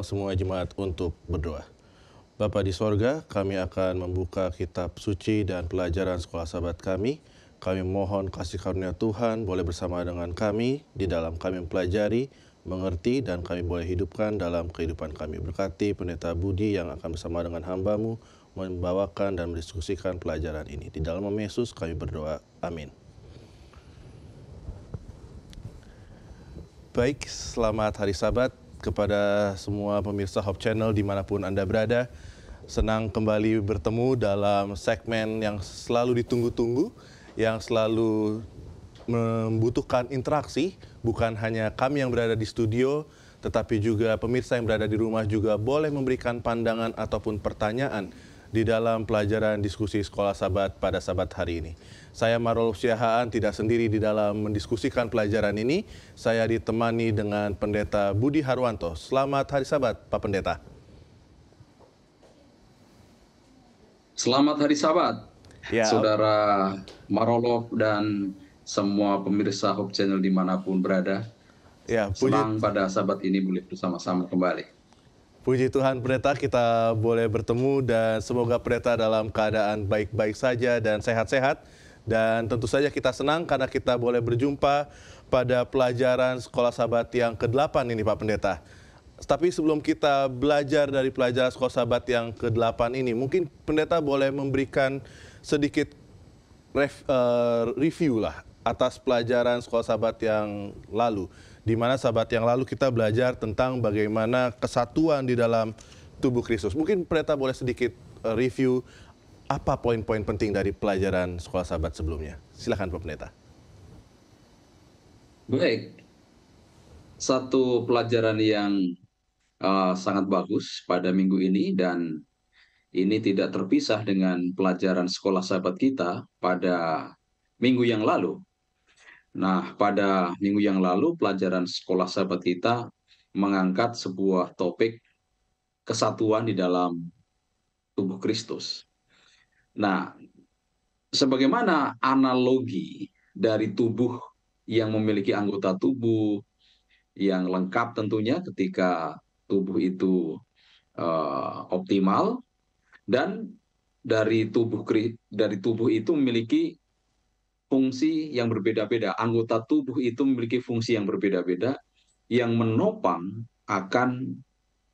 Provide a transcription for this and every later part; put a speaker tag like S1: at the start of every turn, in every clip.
S1: mengundang semua jemaat untuk berdoa. Bapa di sorga, kami akan membuka kitab suci dan pelajaran sekolah sahabat kami. Kami mohon kasih karunia Tuhan boleh bersama dengan kami, di dalam kami mempelajari, mengerti, dan kami boleh hidupkan dalam kehidupan kami. Berkati pendeta Budi yang akan bersama dengan hambamu, membawakan dan mendiskusikan pelajaran ini. Di dalam nama Yesus kami berdoa. Amin. Baik, selamat hari sabat kepada semua pemirsa Hop Channel dimanapun Anda berada. Senang kembali bertemu dalam segmen yang selalu ditunggu-tunggu, yang selalu membutuhkan interaksi, bukan hanya kami yang berada di studio, tetapi juga pemirsa yang berada di rumah juga boleh memberikan pandangan ataupun pertanyaan di dalam pelajaran diskusi Sekolah Sabat pada sabat hari ini. Saya Marul Syahaan tidak sendiri di dalam mendiskusikan pelajaran ini. Saya ditemani dengan Pendeta Budi Harwanto. Selamat hari Sabat, Pak Pendeta.
S2: Selamat hari Sabat, ya. Saudara Marolop dan semua pemirsa Hope Channel dimanapun berada. Ya, puji... Senang pada Sabat ini boleh bersama-sama kembali.
S1: Puji Tuhan pendeta kita boleh bertemu dan semoga pendeta dalam keadaan baik-baik saja dan sehat-sehat dan tentu saja kita senang karena kita boleh berjumpa pada pelajaran Sekolah Sabat yang ke-8 ini Pak Pendeta. Tapi sebelum kita belajar dari pelajaran Sekolah Sabat yang ke-8 ini, mungkin Pendeta boleh memberikan sedikit ref, uh, review lah atas pelajaran Sekolah Sabat yang lalu. Di mana sahabat yang lalu kita belajar tentang bagaimana kesatuan di dalam tubuh Kristus. Mungkin Pendeta boleh sedikit eh, review apa poin-poin penting dari pelajaran sekolah sahabat sebelumnya? Silahkan Pak Pendeta. Baik,
S2: satu pelajaran yang uh, sangat bagus pada minggu ini dan ini tidak terpisah dengan pelajaran sekolah sahabat kita pada minggu yang lalu. Nah, pada minggu yang lalu pelajaran sekolah sahabat kita mengangkat sebuah topik kesatuan di dalam tubuh Kristus nah sebagaimana analogi dari tubuh yang memiliki anggota tubuh yang lengkap tentunya ketika tubuh itu uh, optimal dan dari tubuh dari tubuh itu memiliki fungsi yang berbeda-beda anggota tubuh itu memiliki fungsi yang berbeda-beda yang menopang akan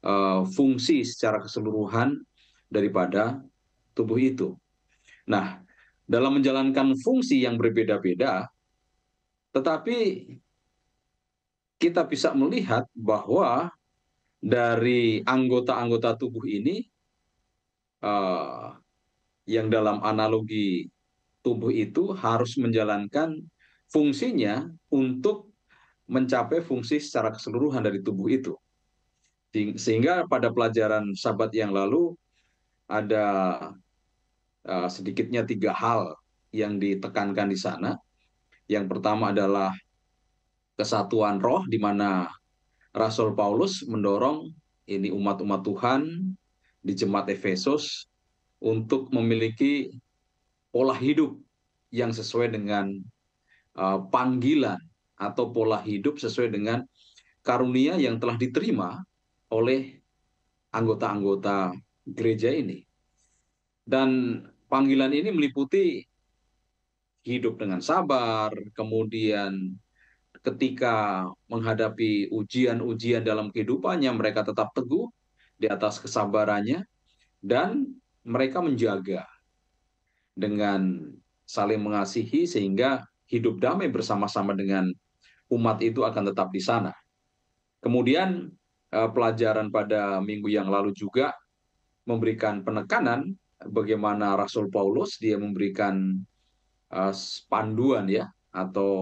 S2: uh, fungsi secara keseluruhan daripada tubuh itu Nah, dalam menjalankan fungsi yang berbeda-beda, tetapi kita bisa melihat bahwa dari anggota-anggota tubuh ini uh, yang dalam analogi tubuh itu harus menjalankan fungsinya untuk mencapai fungsi secara keseluruhan dari tubuh itu. Sehingga pada pelajaran sabat yang lalu ada Eh, sedikitnya tiga hal yang ditekankan di sana. Yang pertama adalah kesatuan roh di mana Rasul Paulus mendorong ini umat-umat Tuhan di jemaat Efesus untuk memiliki pola hidup yang sesuai dengan uh, panggilan atau pola hidup sesuai dengan karunia yang telah diterima oleh anggota-anggota gereja ini. Dan panggilan ini meliputi hidup dengan sabar, kemudian ketika menghadapi ujian-ujian dalam kehidupannya mereka tetap teguh di atas kesabarannya dan mereka menjaga dengan saling mengasihi sehingga hidup damai bersama-sama dengan umat itu akan tetap di sana. Kemudian eh, pelajaran pada minggu yang lalu juga memberikan penekanan bagaimana Rasul Paulus dia memberikan uh, panduan ya atau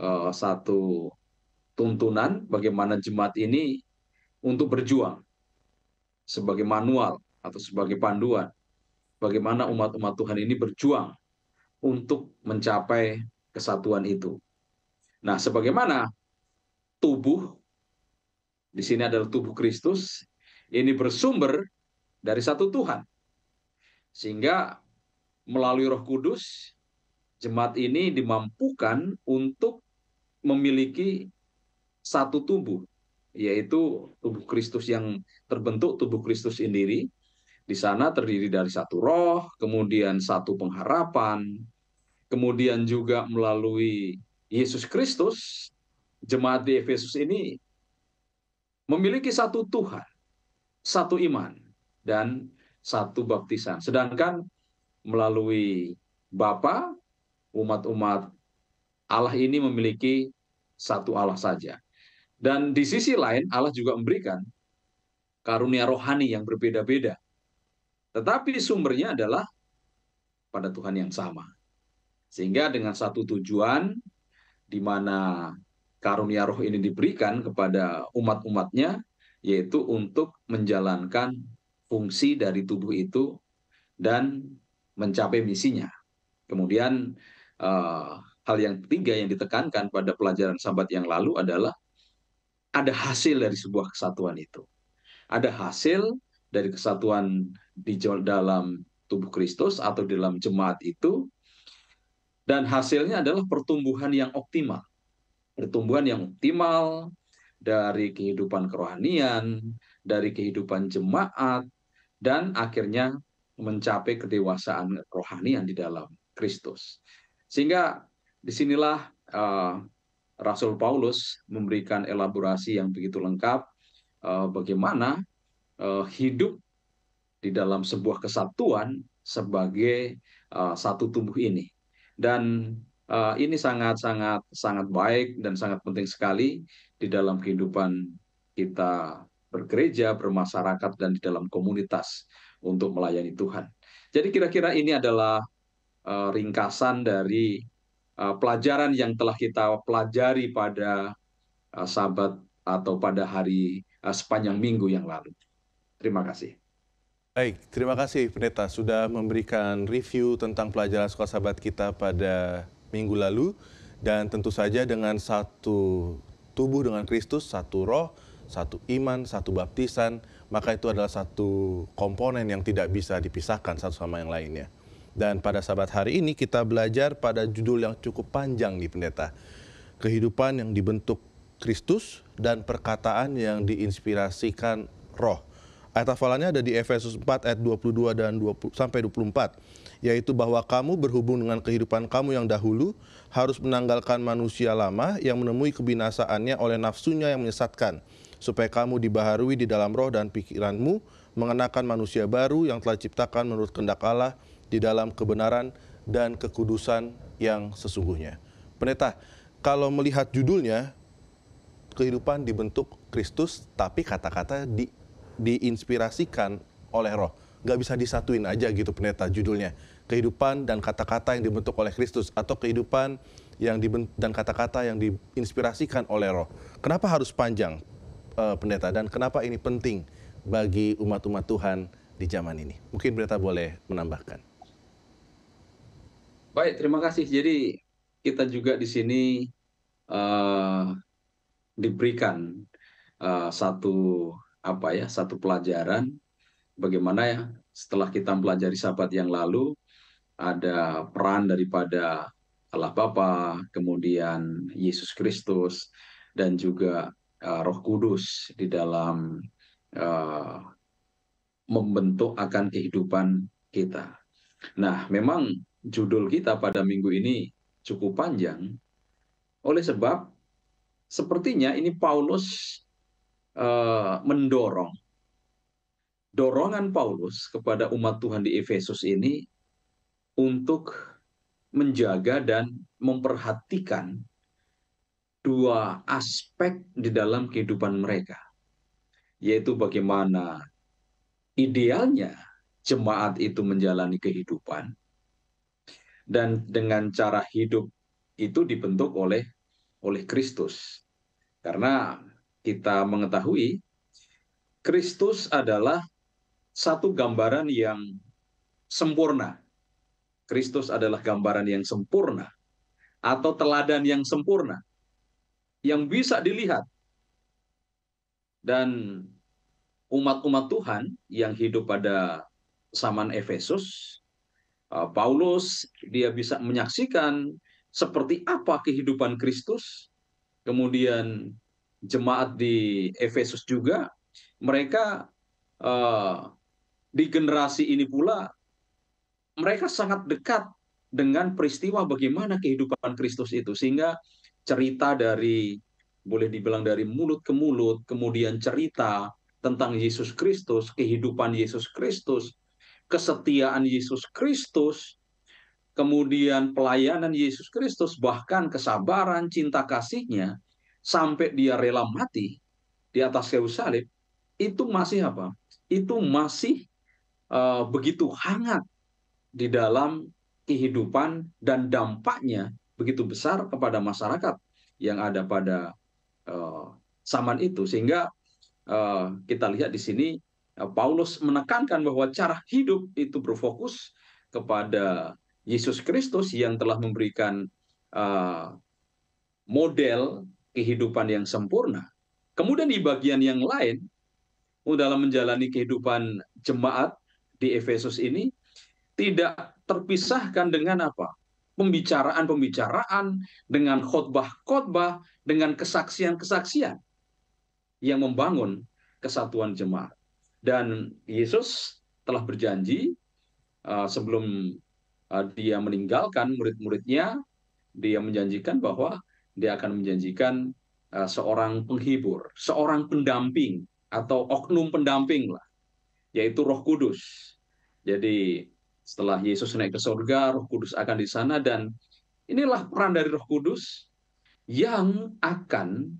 S2: uh, satu tuntunan bagaimana jemaat ini untuk berjuang sebagai manual atau sebagai panduan bagaimana umat-umat Tuhan ini berjuang untuk mencapai kesatuan itu. Nah, sebagaimana tubuh di sini adalah tubuh Kristus ini bersumber dari satu Tuhan. Sehingga melalui Roh Kudus jemaat ini dimampukan untuk memiliki satu tubuh, yaitu tubuh Kristus yang terbentuk tubuh Kristus sendiri. Di sana terdiri dari satu roh, kemudian satu pengharapan, kemudian juga melalui Yesus Kristus, jemaat di Efesus ini memiliki satu Tuhan, satu iman, dan satu baptisan. Sedangkan melalui Bapa umat-umat Allah ini memiliki satu Allah saja. Dan di sisi lain Allah juga memberikan karunia rohani yang berbeda-beda. Tetapi sumbernya adalah pada Tuhan yang sama. Sehingga dengan satu tujuan di mana karunia roh ini diberikan kepada umat-umatnya, yaitu untuk menjalankan fungsi dari tubuh itu dan mencapai misinya. Kemudian eh, hal yang ketiga yang ditekankan pada pelajaran sahabat yang lalu adalah ada hasil dari sebuah kesatuan itu. Ada hasil dari kesatuan di dalam tubuh Kristus atau di dalam jemaat itu dan hasilnya adalah pertumbuhan yang optimal. Pertumbuhan yang optimal dari kehidupan kerohanian, dari kehidupan jemaat, dan akhirnya mencapai kedewasaan yang di dalam Kristus. Sehingga disinilah uh, Rasul Paulus memberikan elaborasi yang begitu lengkap uh, bagaimana uh, hidup di dalam sebuah kesatuan sebagai uh, satu tubuh ini. Dan uh, ini sangat-sangat sangat baik dan sangat penting sekali di dalam kehidupan kita bergereja, bermasyarakat, dan di dalam komunitas untuk melayani Tuhan. Jadi kira-kira ini adalah uh, ringkasan dari uh, pelajaran yang telah kita pelajari pada
S1: uh, sabat atau pada hari uh, sepanjang minggu yang lalu. Terima kasih. Baik, terima kasih Pendeta sudah memberikan review tentang pelajaran sekolah sahabat kita pada minggu lalu. Dan tentu saja dengan satu tubuh dengan Kristus, satu roh, satu iman, satu baptisan, maka itu adalah satu komponen yang tidak bisa dipisahkan satu sama yang lainnya. Dan pada sabat hari ini kita belajar pada judul yang cukup panjang nih pendeta. Kehidupan yang dibentuk Kristus dan perkataan yang diinspirasikan roh. Ayat hafalannya ada di Efesus 4 ayat 22 dan 20, sampai 24, yaitu bahwa kamu berhubung dengan kehidupan kamu yang dahulu harus menanggalkan manusia lama yang menemui kebinasaannya oleh nafsunya yang menyesatkan supaya kamu dibaharui di dalam roh dan pikiranmu, mengenakan manusia baru yang telah ciptakan menurut kehendak Allah di dalam kebenaran dan kekudusan yang sesungguhnya. Pendeta, kalau melihat judulnya, kehidupan dibentuk Kristus, tapi kata-kata di, diinspirasikan oleh roh. Gak bisa disatuin aja gitu pendeta judulnya. Kehidupan dan kata-kata yang dibentuk oleh Kristus atau kehidupan yang dibentuk, dan kata-kata yang diinspirasikan oleh roh. Kenapa harus panjang? uh, pendeta dan kenapa ini penting bagi umat-umat Tuhan di zaman ini. Mungkin pendeta boleh menambahkan.
S2: Baik, terima kasih. Jadi kita juga di sini uh, diberikan uh, satu apa ya satu pelajaran bagaimana ya setelah kita mempelajari sahabat yang lalu ada peran daripada Allah Bapa kemudian Yesus Kristus dan juga Eh, Roh Kudus di dalam uh, membentuk akan kehidupan kita. Nah, memang judul kita pada minggu ini cukup panjang oleh sebab sepertinya ini Paulus uh, mendorong dorongan Paulus kepada umat Tuhan di Efesus ini untuk menjaga dan memperhatikan dua aspek di dalam kehidupan mereka, yaitu bagaimana idealnya jemaat itu menjalani kehidupan, dan dengan cara hidup itu dibentuk oleh oleh Kristus. Karena kita mengetahui Kristus adalah satu gambaran yang sempurna. Kristus adalah gambaran yang sempurna atau teladan yang sempurna yang bisa dilihat. Dan umat-umat Tuhan yang hidup pada zaman Efesus, uh, Paulus dia bisa menyaksikan seperti apa kehidupan Kristus. Kemudian jemaat di Efesus juga mereka uh, di generasi ini pula mereka sangat dekat dengan peristiwa bagaimana kehidupan Kristus itu sehingga cerita dari boleh dibilang dari mulut ke mulut, kemudian cerita tentang Yesus Kristus, kehidupan Yesus Kristus, kesetiaan Yesus Kristus, kemudian pelayanan Yesus Kristus, bahkan kesabaran, cinta kasihnya, sampai dia rela mati di atas kayu salib, itu masih apa? Itu masih uh, begitu hangat di dalam kehidupan dan dampaknya begitu besar kepada masyarakat yang ada pada eh, zaman itu sehingga eh, kita lihat di sini eh, Paulus menekankan bahwa cara hidup itu berfokus kepada Yesus Kristus yang telah memberikan model kehidupan yang sempurna. Kemudian di bagian yang lain dalam menjalani kehidupan jemaat di Efesus ini tidak terpisahkan dengan apa? pembicaraan-pembicaraan, dengan khotbah-khotbah, dengan kesaksian-kesaksian yang membangun kesatuan jemaat. Dan Yesus telah berjanji uh, sebelum uh, dia meninggalkan murid-muridnya, dia menjanjikan bahwa dia akan menjanjikan uh, seorang penghibur, seorang pendamping atau oknum pendamping lah, yaitu Roh Kudus. Jadi setelah Yesus naik ke surga, Roh Kudus akan di sana dan inilah peran dari Roh Kudus yang akan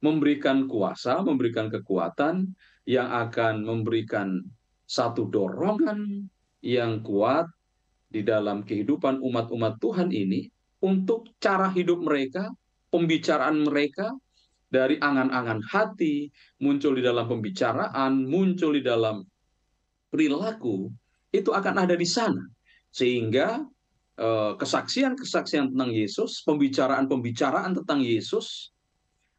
S2: memberikan kuasa, memberikan kekuatan, yang akan memberikan satu dorongan yang kuat di dalam kehidupan umat-umat Tuhan ini untuk cara hidup mereka, pembicaraan mereka, dari angan-angan hati, muncul di dalam pembicaraan, muncul di dalam perilaku, itu akan ada di sana. Sehingga eh, kesaksian-kesaksian tentang Yesus, pembicaraan-pembicaraan tentang Yesus,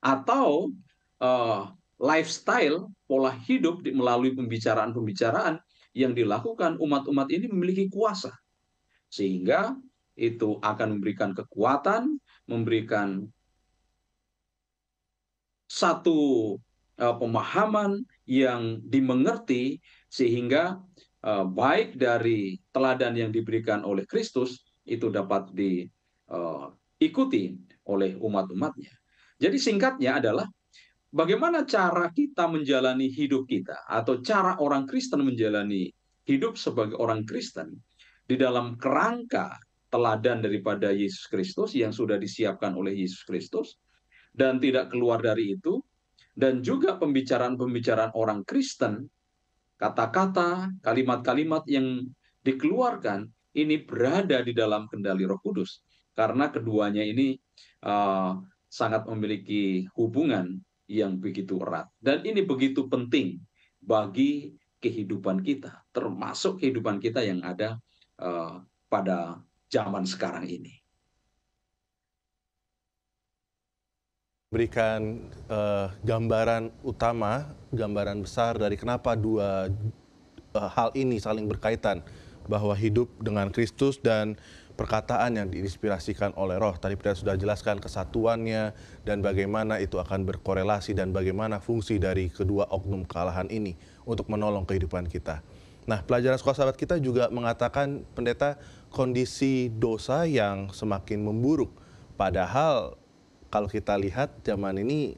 S2: atau eh, lifestyle, pola hidup melalui pembicaraan-pembicaraan yang dilakukan umat-umat ini memiliki kuasa. Sehingga itu akan memberikan kekuatan, memberikan satu eh, pemahaman yang dimengerti sehingga Eh, baik dari teladan yang diberikan oleh Kristus itu dapat diikuti eh, oleh umat-umatnya. Jadi singkatnya adalah bagaimana cara kita menjalani hidup kita atau cara orang Kristen menjalani hidup sebagai orang Kristen di dalam kerangka teladan daripada Yesus Kristus yang sudah disiapkan oleh Yesus Kristus dan tidak keluar dari itu dan juga pembicaraan-pembicaraan orang Kristen kata-kata, kalimat-kalimat yang dikeluarkan ini berada di dalam kendali Roh Kudus karena keduanya ini uh, sangat memiliki hubungan yang begitu erat dan ini begitu penting bagi kehidupan kita termasuk kehidupan kita yang ada uh, pada zaman
S1: sekarang ini. berikan uh, gambaran utama, gambaran besar dari kenapa dua uh, hal ini saling berkaitan bahwa hidup dengan Kristus dan perkataan yang diinspirasikan oleh Roh. Tadi kita sudah jelaskan kesatuannya dan bagaimana itu akan berkorelasi dan bagaimana fungsi dari kedua oknum kekalahan ini untuk menolong kehidupan kita. Nah, pelajaran sekolah sahabat kita juga mengatakan pendeta kondisi dosa yang semakin memburuk. Padahal kalau kita lihat zaman ini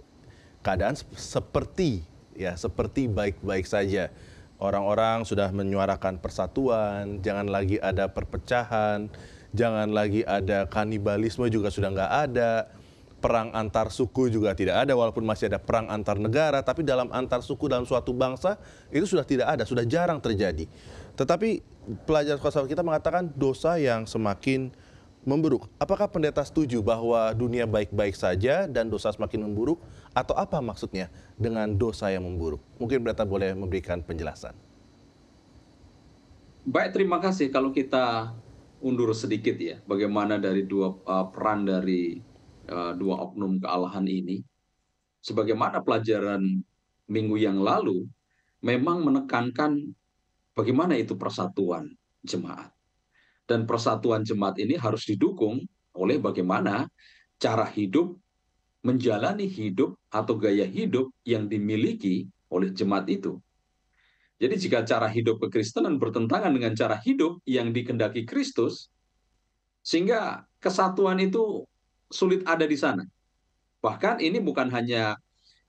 S1: keadaan seperti ya seperti baik-baik saja. Orang-orang sudah menyuarakan persatuan, jangan lagi ada perpecahan, jangan lagi ada kanibalisme juga sudah nggak ada, perang antar suku juga tidak ada, walaupun masih ada perang antar negara, tapi dalam antar suku dalam suatu bangsa itu sudah tidak ada, sudah jarang terjadi. Tetapi pelajar sekolah kita mengatakan dosa yang semakin memburuk. Apakah pendeta setuju bahwa dunia baik-baik saja dan dosa semakin memburuk? Atau apa maksudnya dengan dosa yang memburuk? Mungkin pendeta boleh memberikan penjelasan.
S2: Baik, terima kasih. Kalau kita undur sedikit ya, bagaimana dari dua uh, peran dari uh, dua oknum kealahan ini, sebagaimana pelajaran minggu yang lalu, memang menekankan bagaimana itu persatuan jemaat dan persatuan jemaat ini harus didukung oleh bagaimana cara hidup menjalani hidup atau gaya hidup yang dimiliki oleh jemaat itu. Jadi jika cara hidup kekristenan bertentangan dengan cara hidup yang dikendaki Kristus, sehingga kesatuan itu sulit ada di sana. Bahkan ini bukan hanya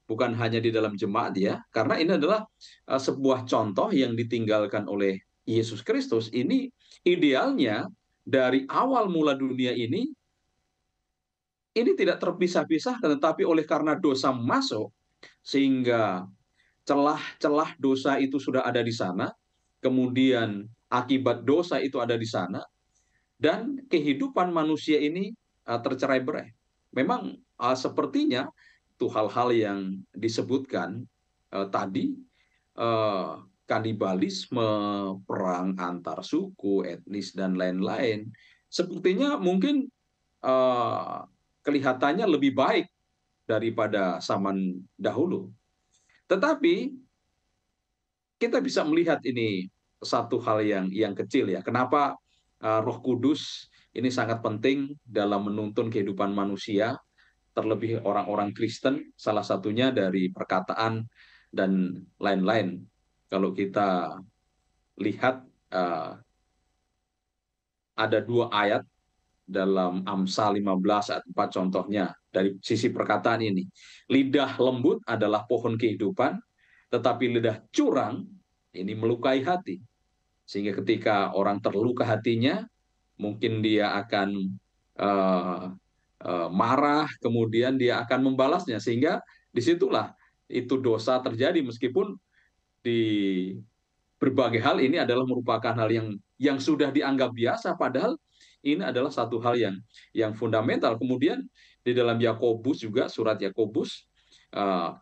S2: bukan hanya di dalam jemaat ya, karena ini adalah eh, sebuah contoh yang ditinggalkan oleh Yesus Kristus ini idealnya dari awal mula dunia ini ini tidak terpisah pisah tetapi oleh karena dosa masuk sehingga celah-celah dosa itu sudah ada di sana, kemudian akibat dosa itu ada di sana dan kehidupan manusia ini e, tercerai-berai. Memang e, sepertinya itu hal-hal yang disebutkan e, tadi kanibalisme, perang antar suku, etnis dan lain-lain, sepertinya mungkin uh, kelihatannya lebih baik daripada zaman dahulu. Tetapi kita bisa melihat ini satu hal yang yang kecil ya. Kenapa uh, Roh Kudus ini sangat penting dalam menuntun kehidupan manusia, terlebih orang-orang Kristen, salah satunya dari perkataan dan lain-lain kalau kita lihat eh, ada dua ayat dalam Amsal 15 ayat 4 contohnya dari sisi perkataan ini. Lidah lembut adalah pohon kehidupan, tetapi lidah curang ini melukai hati. Sehingga ketika orang terluka hatinya, mungkin dia akan uh, uh, marah, kemudian dia akan membalasnya. Sehingga disitulah itu dosa terjadi meskipun di berbagai hal ini adalah merupakan hal yang yang sudah dianggap biasa padahal ini adalah satu hal yang yang fundamental. Kemudian di dalam Yakobus juga surat Yakobus uh,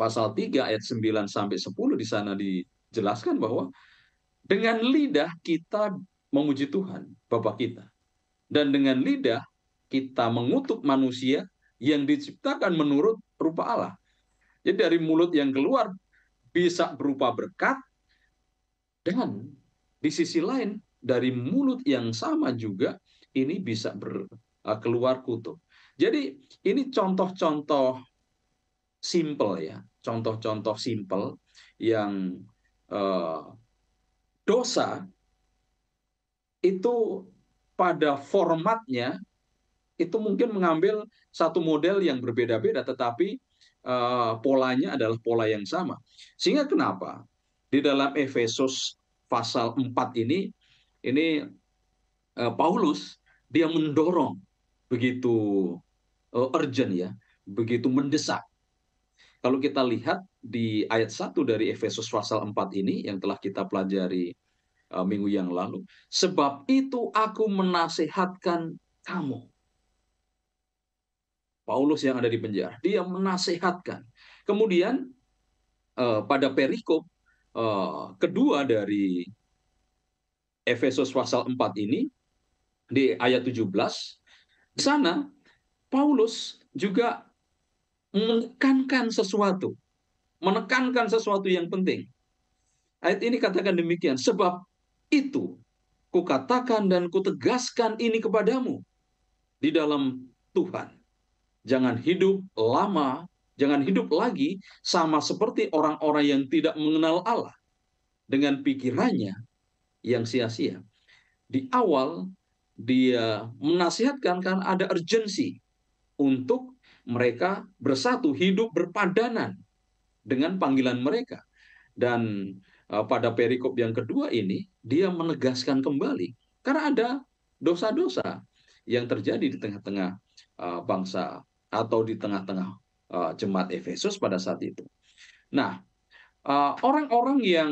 S2: pasal 3 ayat 9 sampai 10 di sana dijelaskan bahwa dengan lidah kita memuji Tuhan Bapa kita dan dengan lidah kita mengutuk manusia yang diciptakan menurut rupa Allah. Jadi dari mulut yang keluar bisa berupa berkat, dan di sisi lain dari mulut yang sama juga ini bisa ber, eh, keluar kutuk. Jadi ini contoh-contoh simple ya, contoh-contoh simple yang uh, dosa itu pada formatnya itu mungkin mengambil satu model yang berbeda-beda, tetapi Eh, polanya adalah pola yang sama. Sehingga kenapa di dalam Efesus pasal 4 ini ini eh, Paulus dia mendorong begitu eh, urgent ya, begitu mendesak. Kalau kita lihat di ayat 1 dari Efesus pasal 4 ini yang telah kita pelajari minggu yang lalu, sebab itu aku menasehatkan kamu Paulus yang ada di penjara. Dia menasehatkan. Kemudian eh, pada perikop eh, kedua dari Efesus pasal 4 ini di ayat 17 di sana Paulus juga menekankan sesuatu, menekankan sesuatu yang penting. Ayat ini katakan demikian, sebab itu kukatakan dan kutegaskan ini kepadamu di dalam Tuhan jangan hidup lama, jangan hidup lagi sama seperti orang-orang yang tidak mengenal Allah dengan pikirannya yang sia-sia. Di awal dia menasihatkan kan ada urgensi untuk mereka bersatu hidup berpadanan dengan panggilan mereka. Dan eh, pada perikop yang kedua ini dia menegaskan kembali karena ada dosa-dosa yang terjadi di tengah-tengah eh, bangsa atau di tengah-tengah uh, jemaat Efesus pada saat itu. Nah, eh, orang-orang uh, yang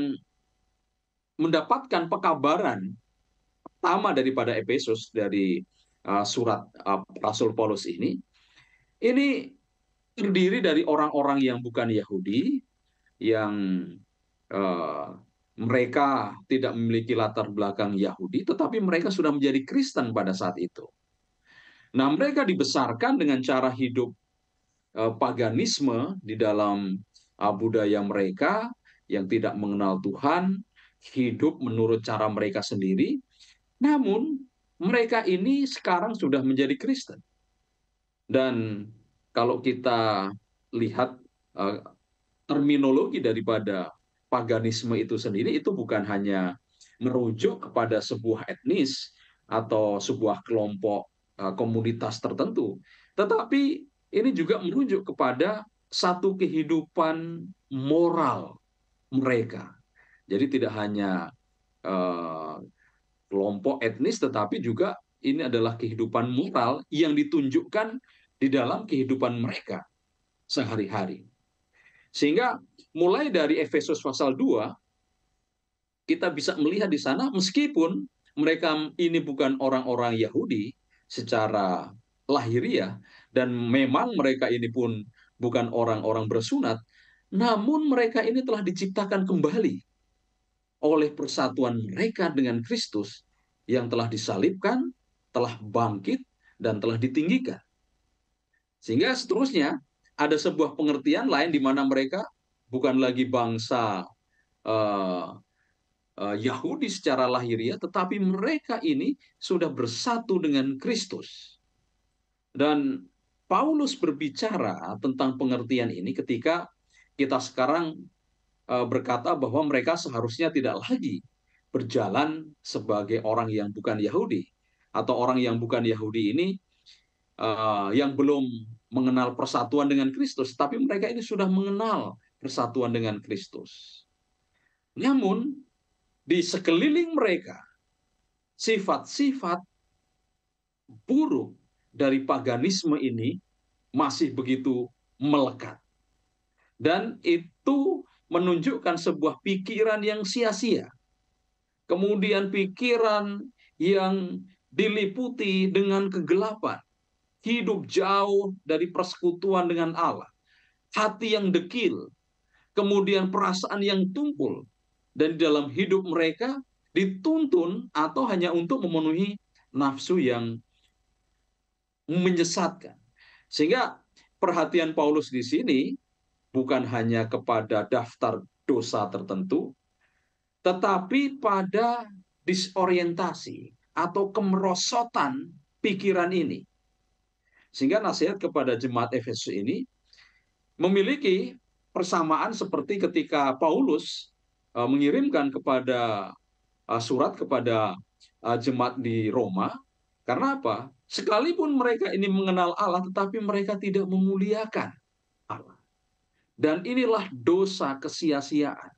S2: mendapatkan pekabaran pertama daripada Efesus dari uh, surat uh, Rasul Paulus ini, ini terdiri dari orang-orang yang bukan Yahudi, yang uh, mereka tidak memiliki latar belakang Yahudi, tetapi mereka sudah menjadi Kristen pada saat itu. Nah, mereka dibesarkan dengan cara hidup eh, paganisme di dalam eh, budaya mereka yang tidak mengenal Tuhan, hidup menurut cara mereka sendiri. Namun, mereka ini sekarang sudah menjadi Kristen. Dan kalau kita lihat eh, terminologi daripada paganisme itu sendiri itu bukan hanya merujuk kepada sebuah etnis atau sebuah kelompok Eh, komunitas tertentu. Tetapi ini juga merujuk kepada satu kehidupan moral mereka. Jadi tidak hanya eh, kelompok etnis, tetapi juga ini adalah kehidupan moral yang ditunjukkan di dalam kehidupan mereka sehari-hari. Sehingga mulai dari Efesus pasal 2, kita bisa melihat di sana meskipun mereka ini bukan orang-orang Yahudi, secara lahiriah dan memang mereka ini pun bukan orang-orang bersunat, namun mereka ini telah diciptakan kembali oleh persatuan mereka dengan Kristus yang telah disalibkan, telah bangkit, dan telah ditinggikan. Sehingga seterusnya ada sebuah pengertian lain di mana mereka bukan lagi bangsa uh, Eh, Yahudi secara lahiriah, tetapi mereka ini sudah bersatu dengan Kristus. Dan Paulus berbicara tentang pengertian ini ketika kita sekarang eh, berkata bahwa mereka seharusnya tidak lagi berjalan sebagai orang yang bukan Yahudi atau orang yang bukan Yahudi ini eh, yang belum mengenal persatuan dengan Kristus, tapi mereka ini sudah mengenal persatuan dengan Kristus. Namun di sekeliling mereka sifat-sifat buruk dari paganisme ini masih begitu melekat. Dan itu menunjukkan sebuah pikiran yang sia-sia. Kemudian pikiran yang diliputi dengan kegelapan, hidup jauh dari persekutuan dengan Allah, hati yang dekil, kemudian perasaan yang tumpul, dan di dalam hidup mereka dituntun atau hanya untuk memenuhi nafsu yang menyesatkan. Sehingga perhatian Paulus di sini bukan hanya kepada daftar dosa tertentu, tetapi pada disorientasi atau kemerosotan pikiran ini. Sehingga nasihat kepada jemaat Efesus ini memiliki persamaan seperti ketika Paulus Eh, mengirimkan kepada eh, surat kepada eh, jemaat di Roma. Karena apa? Sekalipun mereka ini mengenal Allah, tetapi mereka tidak memuliakan Allah. Dan inilah dosa kesia-siaan.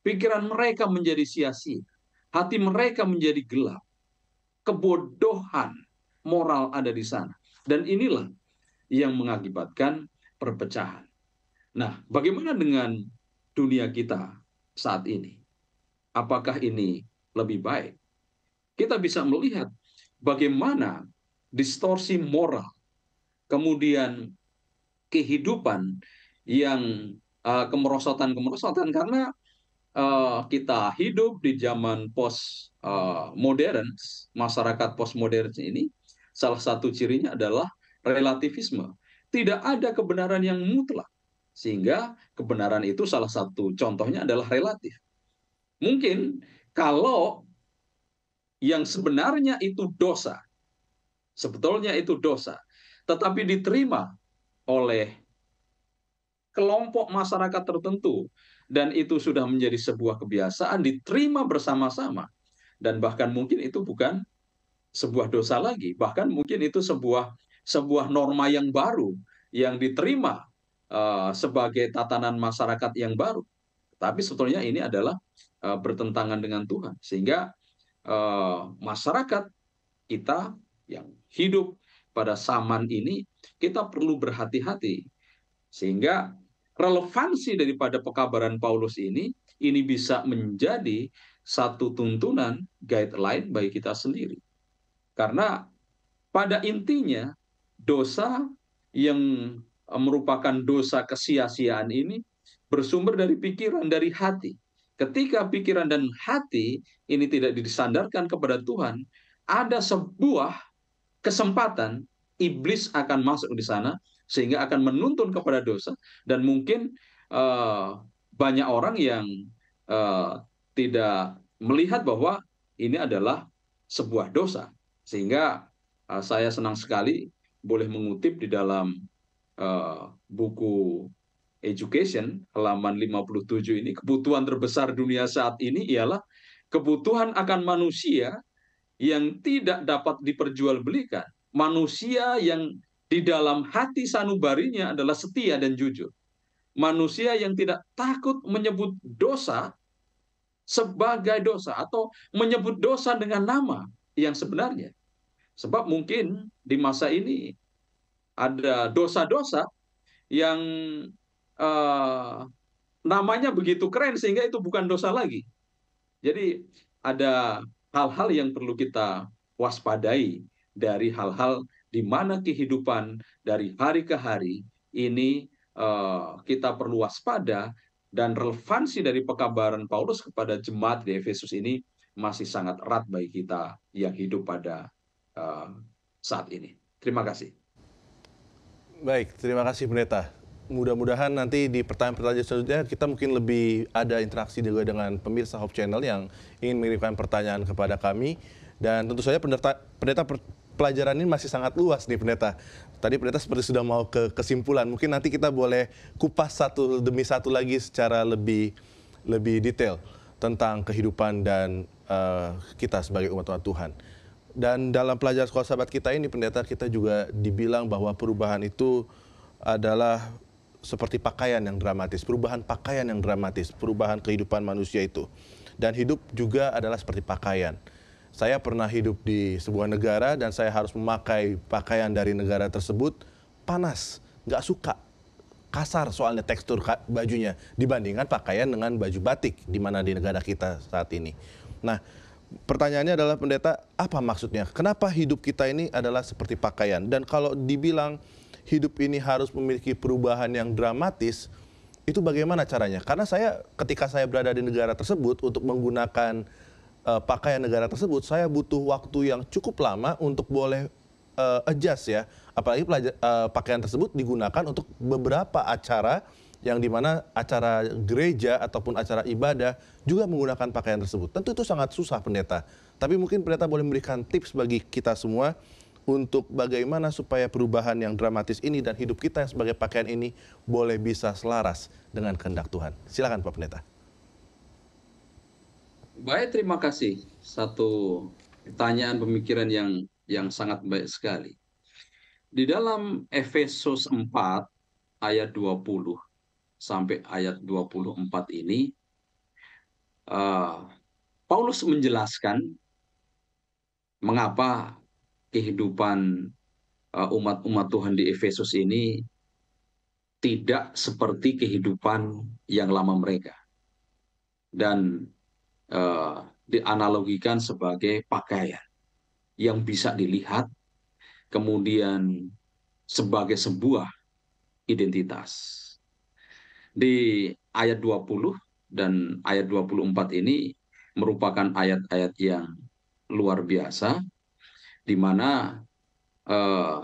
S2: Pikiran mereka menjadi sia-sia. Hati mereka menjadi gelap. Kebodohan moral ada di sana. Dan inilah yang mengakibatkan perpecahan. Nah, bagaimana dengan dunia kita saat ini. Apakah ini lebih baik? Kita bisa melihat bagaimana distorsi moral, kemudian kehidupan yang uh, kemerosotan-kemerosotan karena uh, kita hidup di zaman post uh, eh, modern, masyarakat post modern ini salah satu cirinya adalah relativisme. Tidak ada kebenaran yang mutlak sehingga kebenaran itu salah satu contohnya adalah relatif. Mungkin kalau yang sebenarnya itu dosa, sebetulnya itu dosa, tetapi diterima oleh kelompok masyarakat tertentu dan itu sudah menjadi sebuah kebiasaan diterima bersama-sama dan bahkan mungkin itu bukan sebuah dosa lagi bahkan mungkin itu sebuah sebuah norma yang baru yang diterima Eh, sebagai tatanan masyarakat yang baru. Tapi sebetulnya ini adalah eh, bertentangan dengan Tuhan. Sehingga eh, masyarakat kita yang hidup pada zaman ini kita perlu berhati-hati sehingga relevansi daripada pekabaran Paulus ini ini bisa menjadi satu tuntunan guideline bagi kita sendiri. Karena pada intinya dosa yang merupakan dosa kesia-siaan ini bersumber dari pikiran, dari hati. Ketika pikiran dan hati ini tidak disandarkan kepada Tuhan, ada sebuah kesempatan iblis akan masuk di sana sehingga akan menuntun kepada dosa dan mungkin uh, banyak orang yang uh, tidak melihat bahwa ini adalah sebuah dosa sehingga uh, saya senang sekali boleh mengutip di dalam Eh, buku Education halaman 57 ini kebutuhan terbesar dunia saat ini ialah kebutuhan akan manusia yang tidak dapat diperjualbelikan, manusia yang di dalam hati sanubarinya adalah setia dan jujur. Manusia yang tidak takut menyebut dosa sebagai dosa atau menyebut dosa dengan nama yang sebenarnya. Sebab mungkin di masa ini ada dosa-dosa yang uh, namanya begitu keren sehingga itu bukan dosa lagi. Jadi ada hal-hal yang perlu kita waspadai dari hal-hal di mana kehidupan dari hari ke hari ini uh, kita perlu waspada dan relevansi dari pekabaran Paulus kepada jemaat di Efesus ini masih sangat erat bagi kita yang hidup pada uh, saat ini. Terima kasih.
S1: Baik, terima kasih pendeta. Mudah-mudahan nanti di pertanyaan-pertanyaan selanjutnya kita mungkin lebih ada interaksi juga dengan pemirsa Hope Channel yang ingin mengirimkan pertanyaan kepada kami. Dan tentu saja pendeta, pendeta pelajaran ini masih sangat luas nih pendeta. Tadi pendeta seperti sudah mau ke kesimpulan. Mungkin nanti kita boleh kupas satu demi satu lagi secara lebih lebih detail tentang kehidupan dan uh, kita sebagai umat Tuhan. Dan dalam pelajaran sekolah sahabat kita ini, pendeta kita juga dibilang bahwa perubahan itu adalah seperti pakaian yang dramatis, perubahan pakaian yang dramatis, perubahan kehidupan manusia itu. Dan hidup juga adalah seperti pakaian. Saya pernah hidup di sebuah negara dan saya harus memakai pakaian dari negara tersebut panas, nggak suka, kasar soalnya tekstur bajunya dibandingkan pakaian dengan baju batik di mana di negara kita saat ini. Nah, pertanyaannya adalah pendeta, apa maksudnya? Kenapa hidup kita ini adalah seperti pakaian? Dan kalau dibilang hidup ini harus memiliki perubahan yang dramatis, itu bagaimana caranya? Karena saya ketika saya berada di negara tersebut untuk menggunakan uh, pakaian negara tersebut, saya butuh waktu yang cukup lama untuk boleh uh, adjust ya. Apalagi uh, pakaian tersebut digunakan untuk beberapa acara yang dimana acara gereja ataupun acara ibadah juga menggunakan pakaian tersebut. Tentu itu sangat susah pendeta. Tapi mungkin pendeta boleh memberikan tips bagi kita semua untuk bagaimana supaya perubahan yang dramatis ini dan hidup kita sebagai pakaian ini boleh bisa selaras dengan kehendak Tuhan. Silakan Pak Pendeta.
S2: Baik, terima kasih. Satu pertanyaan pemikiran yang yang sangat baik sekali. Di dalam Efesus 4 ayat 20 sampai ayat 24 ini uh, Paulus menjelaskan mengapa kehidupan eh, umat-umat uh, Tuhan di Efesus ini tidak seperti kehidupan yang lama mereka dan uh, dianalogikan sebagai pakaian yang bisa dilihat kemudian sebagai sebuah identitas di ayat 20 dan ayat 24 ini merupakan ayat-ayat yang luar biasa di mana eh,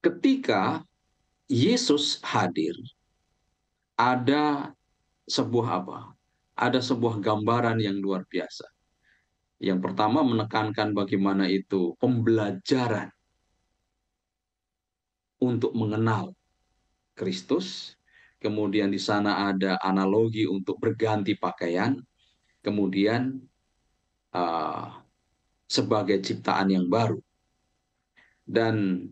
S2: ketika Yesus hadir ada sebuah apa? Ada sebuah gambaran yang luar biasa. Yang pertama menekankan bagaimana itu pembelajaran untuk mengenal Kristus kemudian di sana ada analogi untuk berganti pakaian, kemudian uh, sebagai ciptaan yang baru. Dan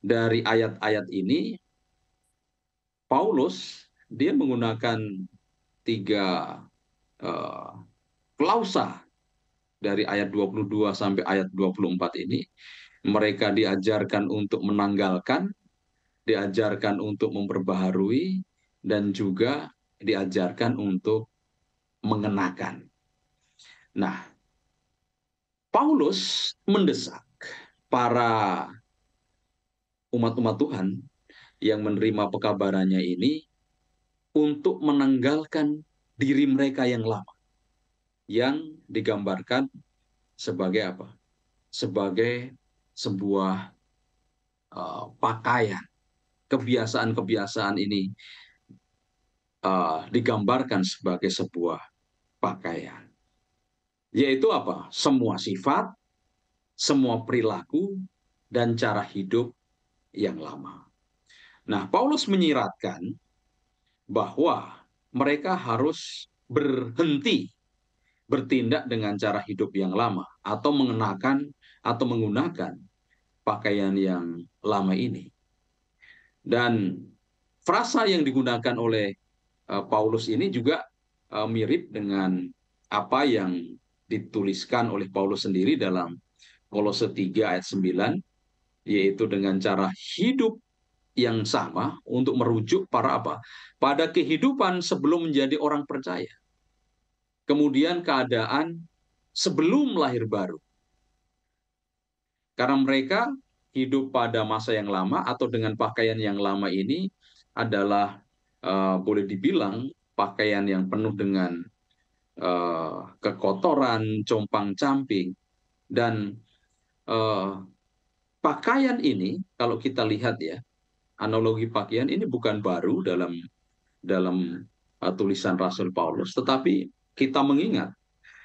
S2: dari ayat-ayat ini, Paulus dia menggunakan tiga uh, klausa dari ayat 22 sampai ayat 24 ini. Mereka diajarkan untuk menanggalkan, diajarkan untuk memperbaharui, dan juga diajarkan untuk mengenakan. Nah, Paulus mendesak para umat-umat Tuhan yang menerima pekabarannya ini untuk menanggalkan diri mereka yang lama yang digambarkan sebagai apa? Sebagai sebuah uh, pakaian. Kebiasaan-kebiasaan ini uh, digambarkan sebagai sebuah pakaian. Yaitu apa? Semua sifat, semua perilaku, dan cara hidup yang lama. Nah, Paulus menyiratkan bahwa mereka harus berhenti bertindak dengan cara hidup yang lama atau mengenakan atau menggunakan pakaian yang lama ini. Dan frasa yang digunakan oleh Eh, Paulus ini juga eh, mirip dengan apa yang dituliskan oleh Paulus sendiri dalam Kolose 3 ayat 9 yaitu dengan cara hidup yang sama untuk merujuk para apa? Pada kehidupan sebelum menjadi orang percaya. Kemudian keadaan sebelum lahir baru. Karena mereka hidup pada masa yang lama atau dengan pakaian yang lama ini adalah Eh, boleh dibilang pakaian yang penuh dengan eh, kekotoran, compang camping, dan eh, pakaian ini kalau kita lihat ya analogi pakaian ini bukan baru dalam dalam uh, tulisan Rasul Paulus, tetapi kita mengingat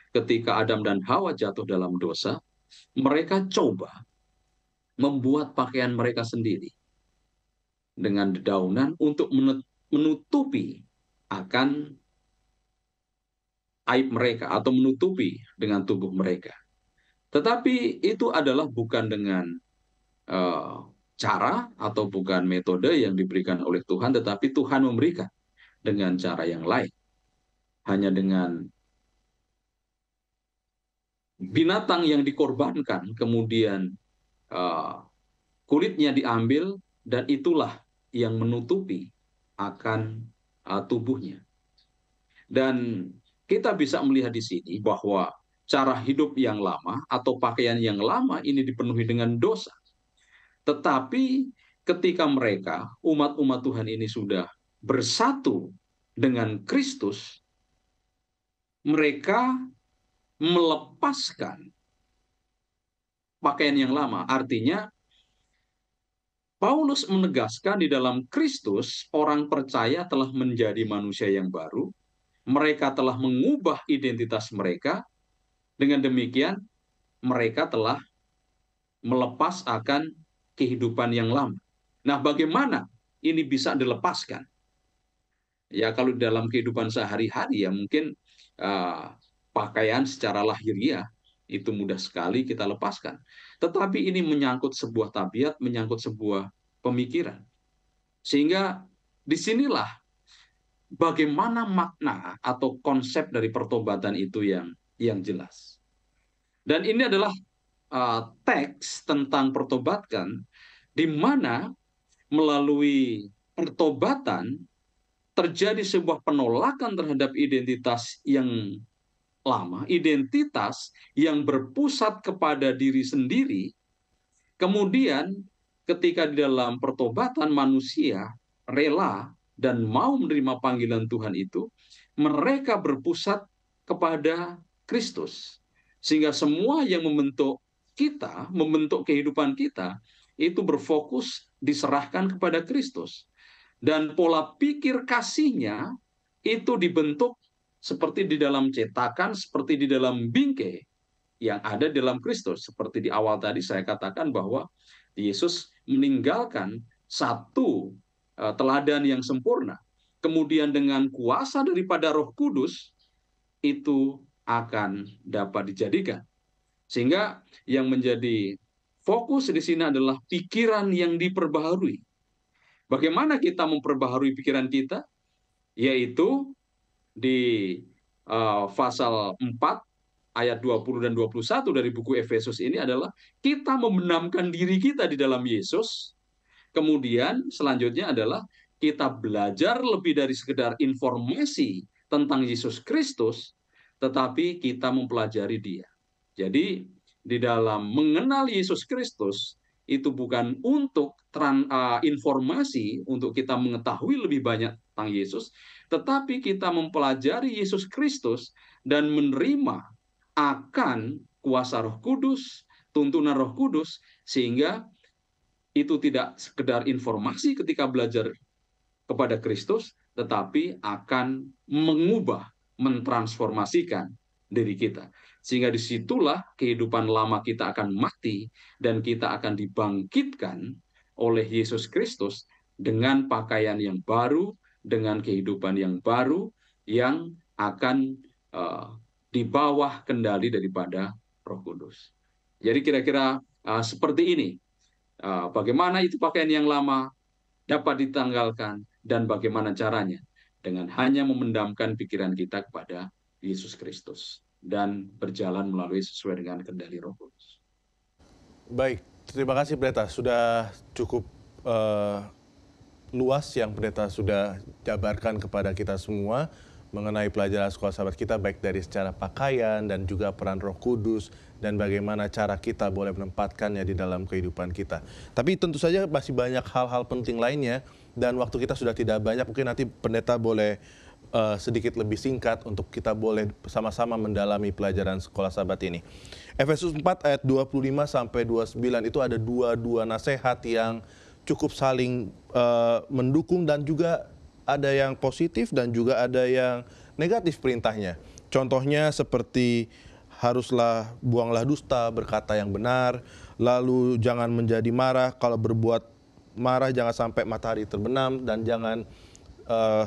S2: ketika Adam dan Hawa jatuh dalam dosa, mereka coba membuat pakaian mereka sendiri dengan dedaunan untuk menutupi akan aib mereka atau menutupi dengan tubuh mereka. Tetapi itu adalah bukan dengan uh, cara atau bukan metode yang diberikan oleh Tuhan, tetapi Tuhan memberikan dengan cara yang lain. Hanya dengan binatang yang dikorbankan, kemudian uh, kulitnya diambil, dan itulah yang menutupi akan uh, tubuhnya. Dan kita bisa melihat di sini bahwa cara hidup yang lama atau pakaian yang lama ini dipenuhi dengan dosa. Tetapi ketika mereka, umat-umat Tuhan ini sudah bersatu dengan Kristus, mereka melepaskan pakaian yang lama. Artinya Paulus menegaskan di dalam Kristus, orang percaya telah menjadi manusia yang baru. Mereka telah mengubah identitas mereka. Dengan demikian, mereka telah melepas akan kehidupan yang lama. Nah, bagaimana ini bisa dilepaskan? Ya, kalau dalam kehidupan sehari-hari, ya mungkin uh, pakaian secara lahiriah itu mudah sekali kita lepaskan. Tetapi ini menyangkut sebuah tabiat, menyangkut sebuah pemikiran. Sehingga disinilah bagaimana makna atau konsep dari pertobatan itu yang yang jelas. Dan ini adalah uh, teks tentang pertobatan di mana melalui pertobatan terjadi sebuah penolakan terhadap identitas yang lama identitas yang berpusat kepada diri sendiri kemudian ketika di dalam pertobatan manusia rela dan mau menerima panggilan Tuhan itu mereka berpusat kepada Kristus sehingga semua yang membentuk kita membentuk kehidupan kita itu berfokus diserahkan kepada Kristus dan pola pikir kasihnya itu dibentuk seperti di dalam cetakan, seperti di dalam bingkai yang ada di dalam Kristus. Seperti di awal tadi saya katakan bahwa Yesus meninggalkan satu eh, teladan yang sempurna. Kemudian dengan kuasa daripada Roh Kudus itu akan dapat dijadikan. Sehingga yang menjadi fokus di sini adalah pikiran yang diperbaharui. Bagaimana kita memperbaharui pikiran kita? Yaitu di eh, pasal empat ayat dua puluh dan dua puluh satu dari buku efesus ini adalah kita membenamkan diri kita di dalam Yesus. Kemudian selanjutnya adalah kita belajar lebih dari sekedar informasi tentang Yesus Kristus, tetapi kita mempelajari dia. Jadi di dalam mengenal Yesus Kristus itu bukan untuk tran, uh, informasi untuk kita mengetahui lebih banyak tentang Yesus, tetapi kita mempelajari Yesus Kristus dan menerima akan kuasa Roh Kudus, tuntunan Roh Kudus sehingga itu tidak sekedar informasi ketika belajar kepada Kristus, tetapi akan mengubah, mentransformasikan diri kita. Sehingga disitulah kehidupan lama kita akan mati dan kita akan dibangkitkan oleh Yesus Kristus dengan pakaian yang baru, dengan kehidupan yang baru yang akan uh, di bawah kendali daripada Roh Kudus. Jadi kira-kira uh, seperti ini. Uh, bagaimana itu pakaian yang lama dapat ditanggalkan dan bagaimana caranya dengan hanya memendamkan pikiran kita kepada Yesus Kristus dan berjalan melalui sesuai dengan kendali Roh Kudus.
S1: Baik, terima kasih Pendeta sudah cukup uh, luas yang pendeta sudah jabarkan kepada kita semua mengenai pelajaran sekolah sahabat kita baik dari secara pakaian dan juga peran Roh Kudus dan bagaimana cara kita boleh menempatkannya di dalam kehidupan kita. Tapi tentu saja masih banyak hal-hal penting lainnya dan waktu kita sudah tidak banyak mungkin nanti pendeta boleh uh, sedikit lebih singkat untuk kita boleh sama-sama mendalami pelajaran sekolah sahabat ini. Efesus 4 ayat 25 sampai 29 itu ada dua-dua nasihat yang cukup saling uh, mendukung dan juga ada yang positif dan juga ada yang negatif perintahnya. Contohnya seperti haruslah buanglah dusta, berkata yang benar, lalu jangan menjadi marah, kalau berbuat marah jangan sampai matahari terbenam dan jangan uh,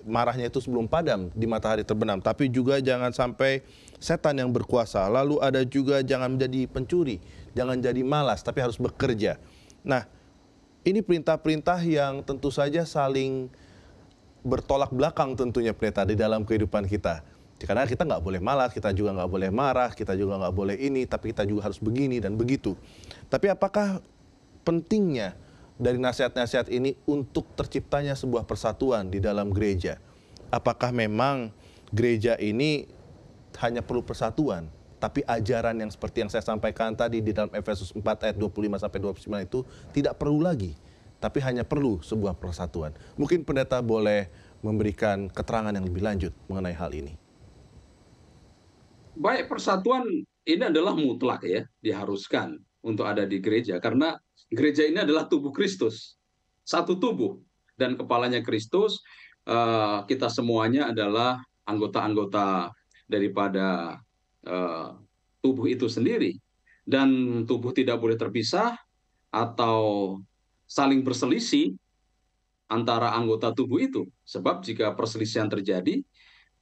S1: marahnya itu sebelum padam di matahari terbenam, tapi juga jangan sampai setan yang berkuasa. Lalu ada juga jangan menjadi pencuri, jangan jadi malas, tapi harus bekerja. Nah, ini perintah-perintah yang tentu saja saling bertolak belakang tentunya pendeta di dalam kehidupan kita. Karena kita nggak boleh malas, kita juga nggak boleh marah, kita juga nggak boleh ini, tapi kita juga harus begini dan begitu. Tapi apakah pentingnya dari nasihat-nasihat ini untuk terciptanya sebuah persatuan di dalam gereja? Apakah memang gereja ini hanya perlu persatuan? Tapi ajaran yang seperti yang saya sampaikan tadi di dalam Efesus 4 ayat 25 sampai 29 itu tidak perlu lagi, tapi hanya perlu sebuah persatuan. Mungkin pendeta boleh memberikan keterangan yang lebih lanjut mengenai hal ini.
S2: Baik, persatuan ini adalah mutlak ya, diharuskan untuk ada di gereja karena gereja ini adalah tubuh Kristus. Satu tubuh dan kepalanya Kristus, eh, kita semuanya adalah anggota-anggota daripada Eh, tubuh itu sendiri dan tubuh tidak boleh terpisah atau saling berselisih antara anggota tubuh itu. Sebab jika perselisihan terjadi,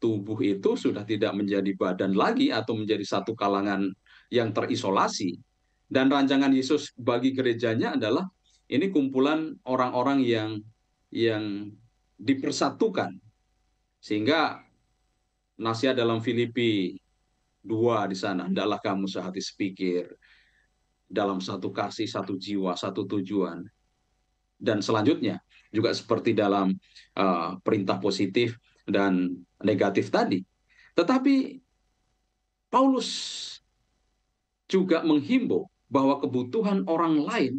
S2: tubuh itu sudah tidak menjadi badan lagi atau menjadi satu kalangan yang terisolasi. Dan rancangan Yesus bagi gerejanya adalah ini kumpulan orang-orang yang yang dipersatukan. Sehingga nasihat dalam Filipi dua di sana hendaklah kamu sehati sepikir dalam satu kasih satu jiwa satu tujuan dan selanjutnya juga seperti dalam uh, perintah positif dan negatif tadi tetapi Paulus juga menghimbau bahwa kebutuhan orang lain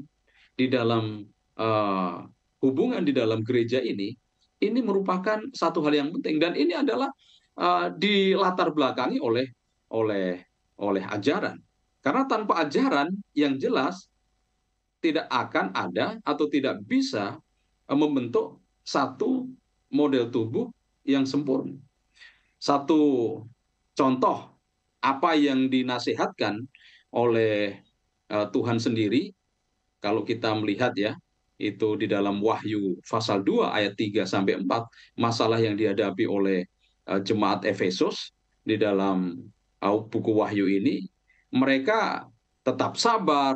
S2: di dalam uh, hubungan di dalam gereja ini ini merupakan satu hal yang penting dan ini adalah uh, dilatar belakangi oleh oleh oleh ajaran. Karena tanpa ajaran yang jelas tidak akan ada atau tidak bisa eh, membentuk satu model tubuh yang sempurna. Satu contoh apa yang dinasihatkan oleh eh, Tuhan sendiri kalau kita melihat ya itu di dalam Wahyu pasal 2 ayat 3 sampai 4 masalah yang dihadapi oleh eh, jemaat Efesus di dalam buku wahyu ini, mereka tetap sabar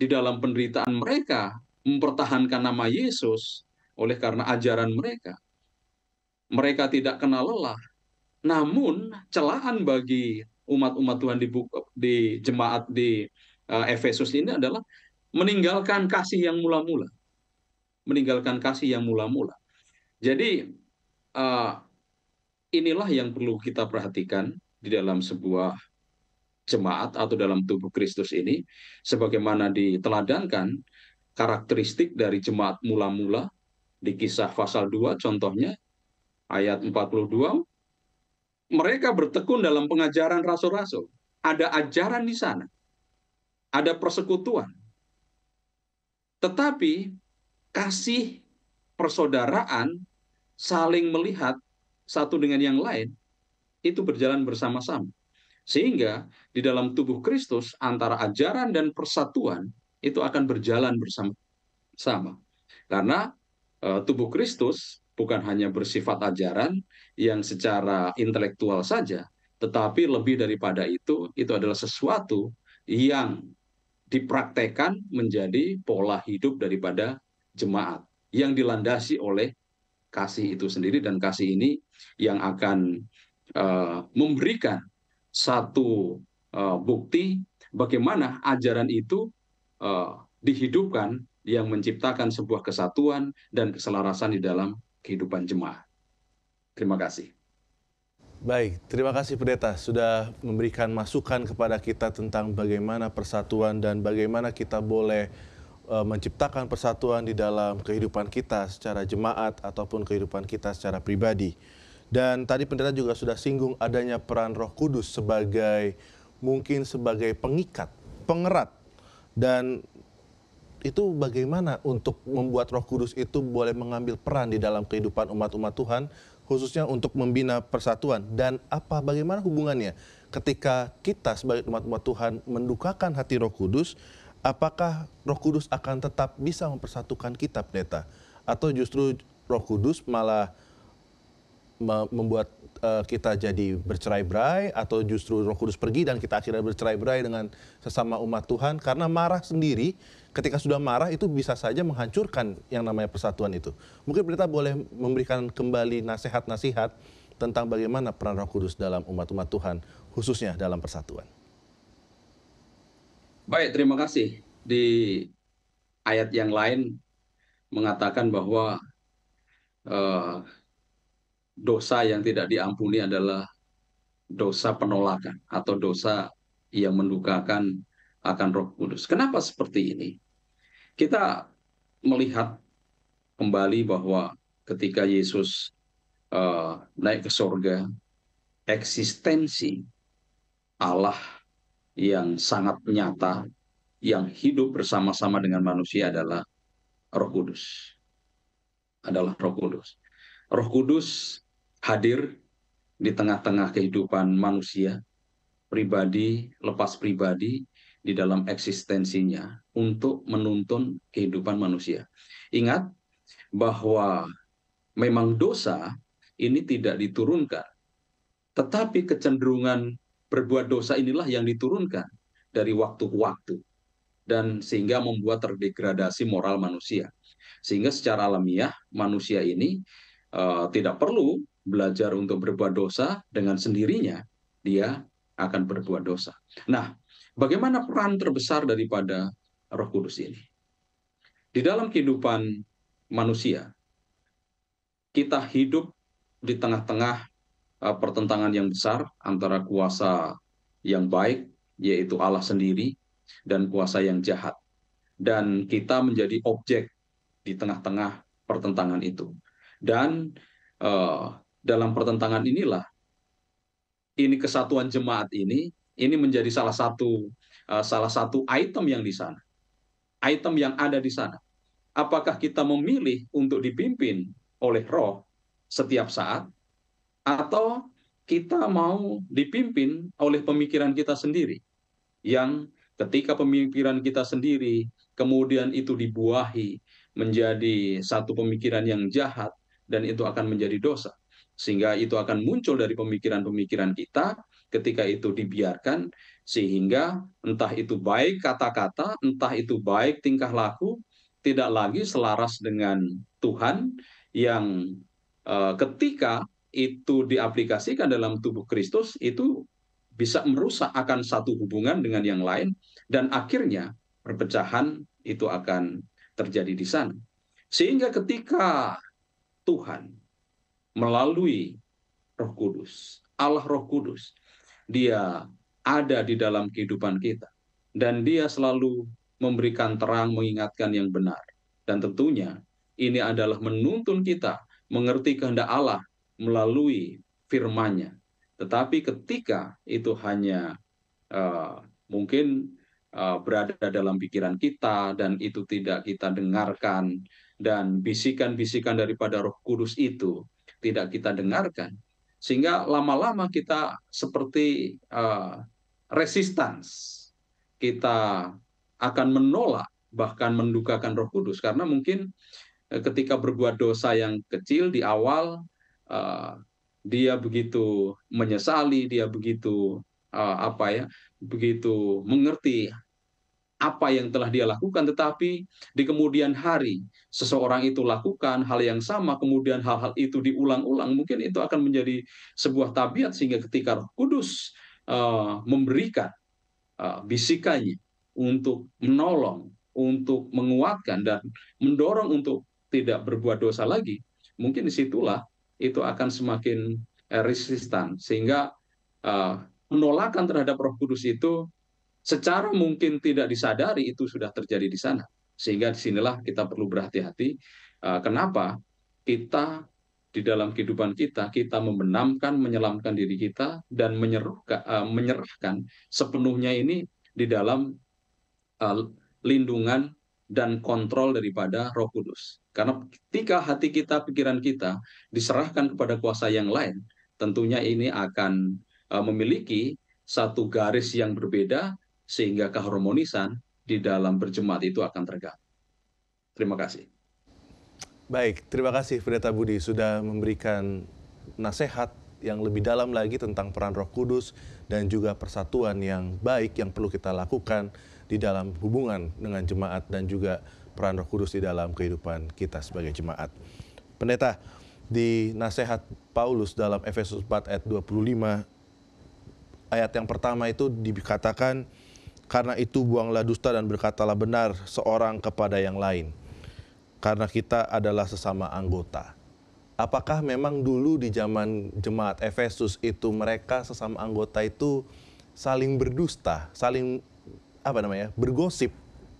S2: di dalam penderitaan mereka, mempertahankan nama Yesus oleh karena ajaran mereka. Mereka tidak kenal lelah. Namun celaan bagi umat-umat Tuhan di, buku, di jemaat di uh, Efesus ini adalah meninggalkan kasih yang mula-mula. Meninggalkan kasih yang mula-mula. Jadi uh, inilah yang perlu kita perhatikan di dalam sebuah jemaat atau dalam tubuh Kristus ini sebagaimana diteladankan karakteristik dari jemaat mula-mula di kisah pasal 2 contohnya ayat 42 mereka bertekun dalam pengajaran rasul-rasul ada ajaran di sana ada persekutuan tetapi kasih persaudaraan saling melihat satu dengan yang lain itu berjalan bersama-sama. Sehingga di dalam tubuh Kristus antara ajaran dan persatuan itu akan berjalan bersama-sama. Karena e, tubuh Kristus bukan hanya bersifat ajaran yang secara intelektual saja, tetapi lebih daripada itu, itu adalah sesuatu yang dipraktekan menjadi pola hidup daripada jemaat yang dilandasi oleh kasih itu sendiri dan kasih ini yang akan Eh, memberikan satu eh, bukti bagaimana ajaran itu eh, dihidupkan yang menciptakan sebuah kesatuan dan keselarasan di dalam kehidupan jemaah. Terima kasih.
S1: Baik, terima kasih Pendeta sudah memberikan masukan kepada kita tentang bagaimana persatuan dan bagaimana kita boleh menciptakan persatuan di dalam kehidupan kita secara jemaat ataupun kehidupan kita secara pribadi. Dan tadi pendeta juga sudah singgung adanya peran Roh Kudus sebagai mungkin sebagai pengikat, pengerat dan itu bagaimana untuk membuat Roh Kudus itu boleh mengambil peran di dalam kehidupan umat-umat Tuhan khususnya untuk membina persatuan dan apa bagaimana hubungannya ketika kita sebagai umat-umat Tuhan mendukakan hati Roh Kudus apakah Roh Kudus akan tetap bisa mempersatukan kita pendeta atau justru Roh Kudus malah membuat eh, kita jadi bercerai-berai atau justru Roh Kudus pergi dan kita akhirnya bercerai-berai dengan sesama umat Tuhan karena marah sendiri ketika sudah marah itu bisa saja menghancurkan yang namanya persatuan itu. Mungkin berita boleh memberikan kembali nasihat-nasihat tentang bagaimana peran Roh Kudus dalam umat-umat Tuhan khususnya dalam persatuan.
S2: Baik, terima kasih. Di ayat yang lain mengatakan bahwa uh, dosa yang tidak diampuni adalah dosa penolakan atau dosa yang mendukakan akan Roh Kudus. Kenapa seperti ini? Kita melihat kembali bahwa ketika Yesus uh, naik ke sorga, eksistensi Allah yang sangat nyata, yang hidup bersama-sama dengan manusia adalah Roh Kudus. Adalah Roh Kudus. Roh Kudus hadir di tengah-tengah kehidupan manusia, pribadi, lepas pribadi, di dalam eksistensinya untuk menuntun kehidupan manusia. Ingat bahwa memang dosa ini tidak diturunkan, tetapi kecenderungan berbuat dosa inilah yang diturunkan dari waktu ke waktu dan sehingga membuat terdegradasi moral manusia. Sehingga secara alamiah manusia ini uh, tidak perlu belajar untuk berbuat dosa dengan sendirinya dia akan berbuat dosa. Nah, bagaimana peran terbesar daripada Roh Kudus ini? Di dalam kehidupan manusia, kita hidup di tengah-tengah e, pertentangan yang besar antara kuasa yang baik, yaitu Allah sendiri, dan kuasa yang jahat. Dan kita menjadi objek di tengah-tengah pertentangan itu. Dan e, dalam pertentangan inilah ini kesatuan jemaat ini ini menjadi salah satu eh, salah satu item yang di sana. Item yang ada di sana. Apakah kita memilih untuk dipimpin oleh roh setiap saat atau kita mau dipimpin oleh pemikiran kita sendiri yang ketika pemikiran kita sendiri kemudian itu dibuahi menjadi satu pemikiran yang jahat dan itu akan menjadi dosa sehingga itu akan muncul dari pemikiran-pemikiran kita ketika itu dibiarkan sehingga entah itu baik kata-kata entah itu baik tingkah laku tidak lagi selaras dengan Tuhan yang eh, ketika itu diaplikasikan dalam tubuh Kristus itu bisa merusak akan satu hubungan dengan yang lain dan akhirnya perpecahan itu akan terjadi di sana sehingga ketika Tuhan melalui Roh Kudus. Allah Roh Kudus. Dia ada di dalam kehidupan kita dan dia selalu memberikan terang mengingatkan yang benar. Dan tentunya ini adalah menuntun kita mengerti kehendak Allah melalui firman-Nya. Tetapi ketika itu hanya uh, mungkin uh, berada dalam pikiran kita dan itu tidak kita dengarkan dan bisikan-bisikan daripada Roh Kudus itu tidak kita dengarkan sehingga lama-lama kita seperti uh, resistance kita akan menolak bahkan mendukakan Roh Kudus karena mungkin eh, ketika berbuat dosa yang kecil di awal uh, dia begitu menyesali dia begitu uh, apa ya begitu mengerti apa yang telah dia lakukan, tetapi di kemudian hari seseorang itu lakukan hal yang sama, kemudian hal-hal itu diulang-ulang, mungkin itu akan menjadi sebuah tabiat sehingga ketika Roh Kudus uh, memberikan uh, bisikannya untuk menolong, untuk menguatkan dan mendorong untuk tidak berbuat dosa lagi, mungkin disitulah itu akan semakin eh, resistan sehingga uh, penolakan terhadap Roh Kudus itu secara mungkin tidak disadari itu sudah terjadi di sana. Sehingga disinilah kita perlu berhati-hati eh, kenapa kita di dalam kehidupan kita kita membenamkan menyelamkan diri kita dan eh, menyerahkan sepenuhnya ini di dalam eh, lindungan dan kontrol daripada Roh Kudus. Karena ketika hati kita, pikiran kita diserahkan kepada kuasa yang lain, tentunya ini akan memiliki satu garis yang berbeda sehingga keharmonisan di dalam berjemaat itu akan terganggu. Terima kasih.
S1: Baik, terima kasih Pendeta Budi sudah memberikan nasihat yang lebih dalam lagi tentang peran Roh Kudus dan juga persatuan yang baik yang perlu kita lakukan di dalam hubungan dengan jemaat dan juga peran Roh Kudus di dalam kehidupan kita sebagai jemaat. Pendeta, di nasihat Paulus dalam Efesus 4 ayat 25 ayat yang pertama itu dikatakan karena itu buanglah dusta dan berkatalah benar seorang kepada yang lain. Karena kita adalah sesama anggota. Apakah memang dulu di zaman jemaat Efesus itu mereka sesama anggota itu saling berdusta, saling apa namanya? bergosip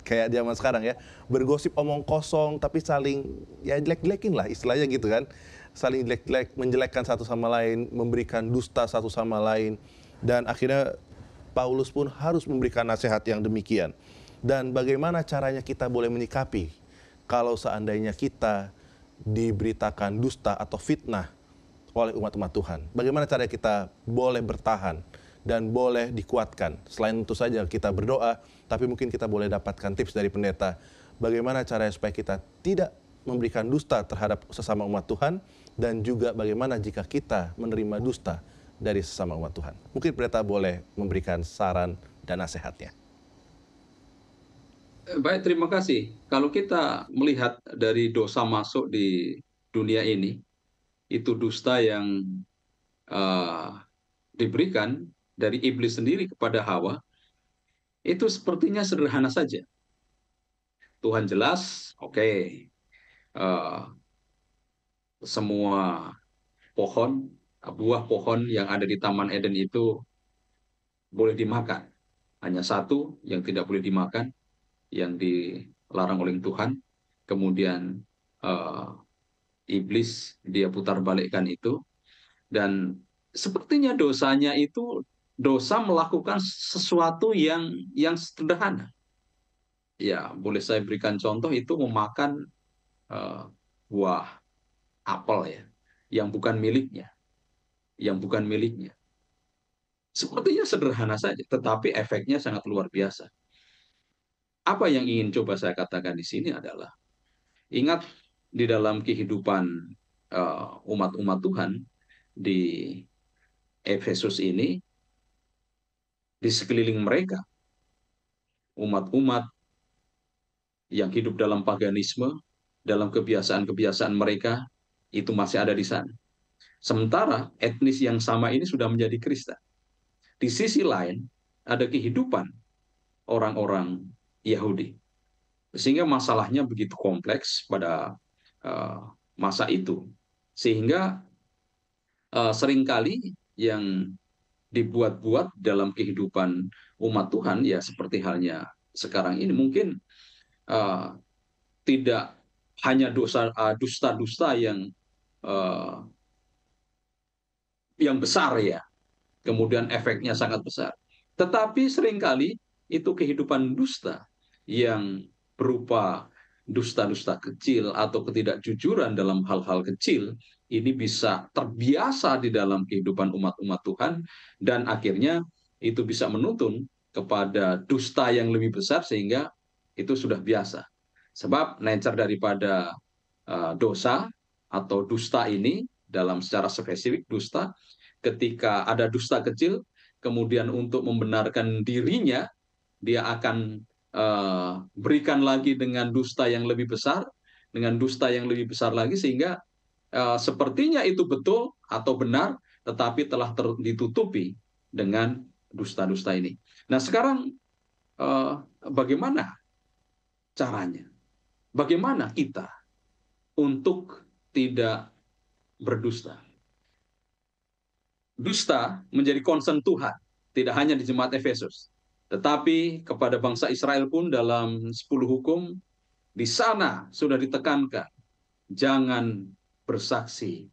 S1: kayak zaman sekarang ya. Bergosip omong kosong tapi saling ya jelek-jelekin lah istilahnya gitu kan. Saling jelek-jelek, menjelekkan satu sama lain, memberikan dusta satu sama lain dan akhirnya Paulus pun harus memberikan nasihat yang demikian. Dan bagaimana caranya kita boleh menyikapi kalau seandainya kita diberitakan dusta atau fitnah oleh umat-umat Tuhan. Bagaimana cara kita boleh bertahan dan boleh dikuatkan. Selain itu saja kita berdoa, tapi mungkin kita boleh dapatkan tips dari pendeta bagaimana cara supaya kita tidak memberikan dusta terhadap sesama umat Tuhan dan juga bagaimana jika kita menerima dusta dari sesama umat Tuhan. Mungkin pendeta boleh memberikan saran dan nasihatnya.
S2: Eh, baik, terima kasih. Kalau kita melihat dari dosa masuk di dunia ini, itu dusta yang uh, diberikan dari iblis sendiri kepada Hawa, itu sepertinya sederhana saja. Tuhan jelas, oke, okay, uh, eh, semua pohon buah pohon yang ada di Taman Eden itu boleh dimakan. Hanya satu yang tidak boleh dimakan, yang dilarang oleh Tuhan. Kemudian uh, iblis dia putar balikkan itu. Dan sepertinya dosanya itu dosa melakukan sesuatu yang yang sederhana. Ya, boleh saya berikan contoh itu memakan uh, buah apel ya, yang bukan miliknya yang bukan miliknya. Sepertinya sederhana saja, tetapi efeknya sangat luar biasa. Apa yang ingin coba saya katakan di sini adalah, ingat di dalam kehidupan eh, umat-umat uh, Tuhan di Efesus ini, di sekeliling mereka, umat-umat yang hidup dalam paganisme, dalam kebiasaan-kebiasaan mereka, itu masih ada di sana. Sementara etnis yang sama ini sudah menjadi Kristen. Di sisi lain, ada kehidupan orang-orang Yahudi. Sehingga masalahnya begitu kompleks pada uh, masa itu. Sehingga uh, seringkali yang dibuat-buat dalam kehidupan umat Tuhan, ya seperti halnya sekarang ini, mungkin uh, tidak hanya dosa dusta dusta-dusta yang uh, yang besar ya. Kemudian efeknya sangat besar. Tetapi seringkali itu kehidupan dusta yang berupa dusta-dusta kecil atau ketidakjujuran dalam hal-hal kecil ini bisa terbiasa di dalam kehidupan umat-umat Tuhan dan akhirnya itu bisa menuntun kepada dusta yang lebih besar sehingga itu sudah biasa. Sebab nature daripada uh, dosa atau dusta ini dalam secara spesifik dusta ketika ada dusta kecil kemudian untuk membenarkan dirinya dia akan uh, berikan lagi dengan dusta yang lebih besar dengan dusta yang lebih besar lagi sehingga uh, sepertinya itu betul atau benar tetapi telah ter ditutupi dengan dusta-dusta ini. Nah, sekarang uh, bagaimana caranya? Bagaimana kita untuk tidak berdusta. Dusta menjadi concern Tuhan, tidak hanya di jemaat Efesus, tetapi kepada bangsa Israel pun dalam 10 hukum, di sana sudah ditekankan, jangan bersaksi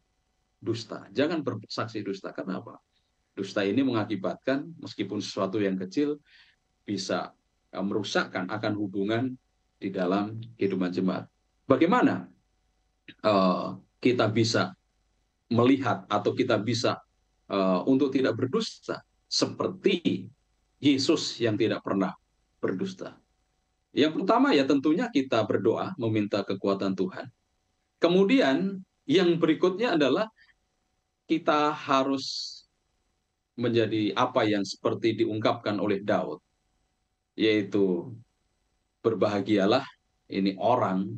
S2: dusta. Jangan bersaksi dusta. Karena apa? Dusta ini mengakibatkan meskipun sesuatu yang kecil bisa eh, merusakkan akan hubungan di dalam kehidupan jemaat. Bagaimana uh, kita bisa melihat atau kita bisa eh, untuk tidak berdusta seperti Yesus yang tidak pernah berdusta. Yang pertama ya tentunya kita berdoa meminta kekuatan Tuhan. Kemudian yang berikutnya adalah kita harus menjadi apa yang seperti diungkapkan oleh Daud yaitu berbahagialah ini orang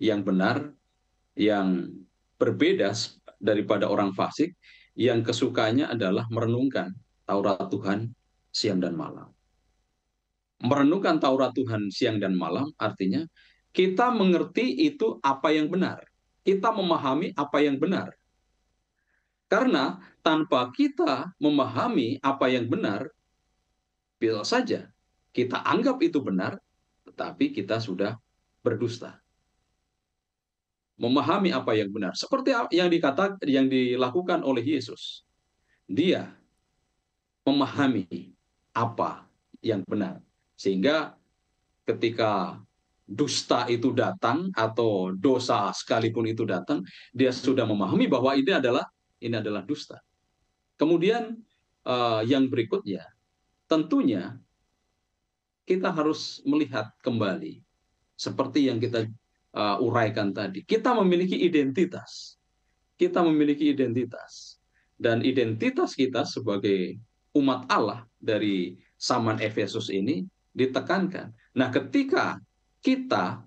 S2: yang benar yang berbeda daripada orang fasik yang kesukanya adalah merenungkan Taurat Tuhan siang dan malam. Merenungkan Taurat Tuhan siang dan malam artinya kita mengerti itu apa yang benar. Kita memahami apa yang benar. Karena tanpa kita memahami apa yang benar, bisa saja kita anggap itu benar, tetapi kita sudah berdusta memahami apa yang benar. Seperti yang dikatakan yang dilakukan oleh Yesus. Dia memahami apa yang benar. Sehingga ketika dusta itu datang atau dosa sekalipun itu datang, dia sudah memahami bahwa ini adalah ini adalah dusta. Kemudian eh, yang berikutnya, tentunya kita harus melihat kembali seperti yang kita uh, uraikan tadi. Kita memiliki identitas. Kita memiliki identitas. Dan identitas kita sebagai umat Allah dari Saman Efesus ini ditekankan. Nah, ketika kita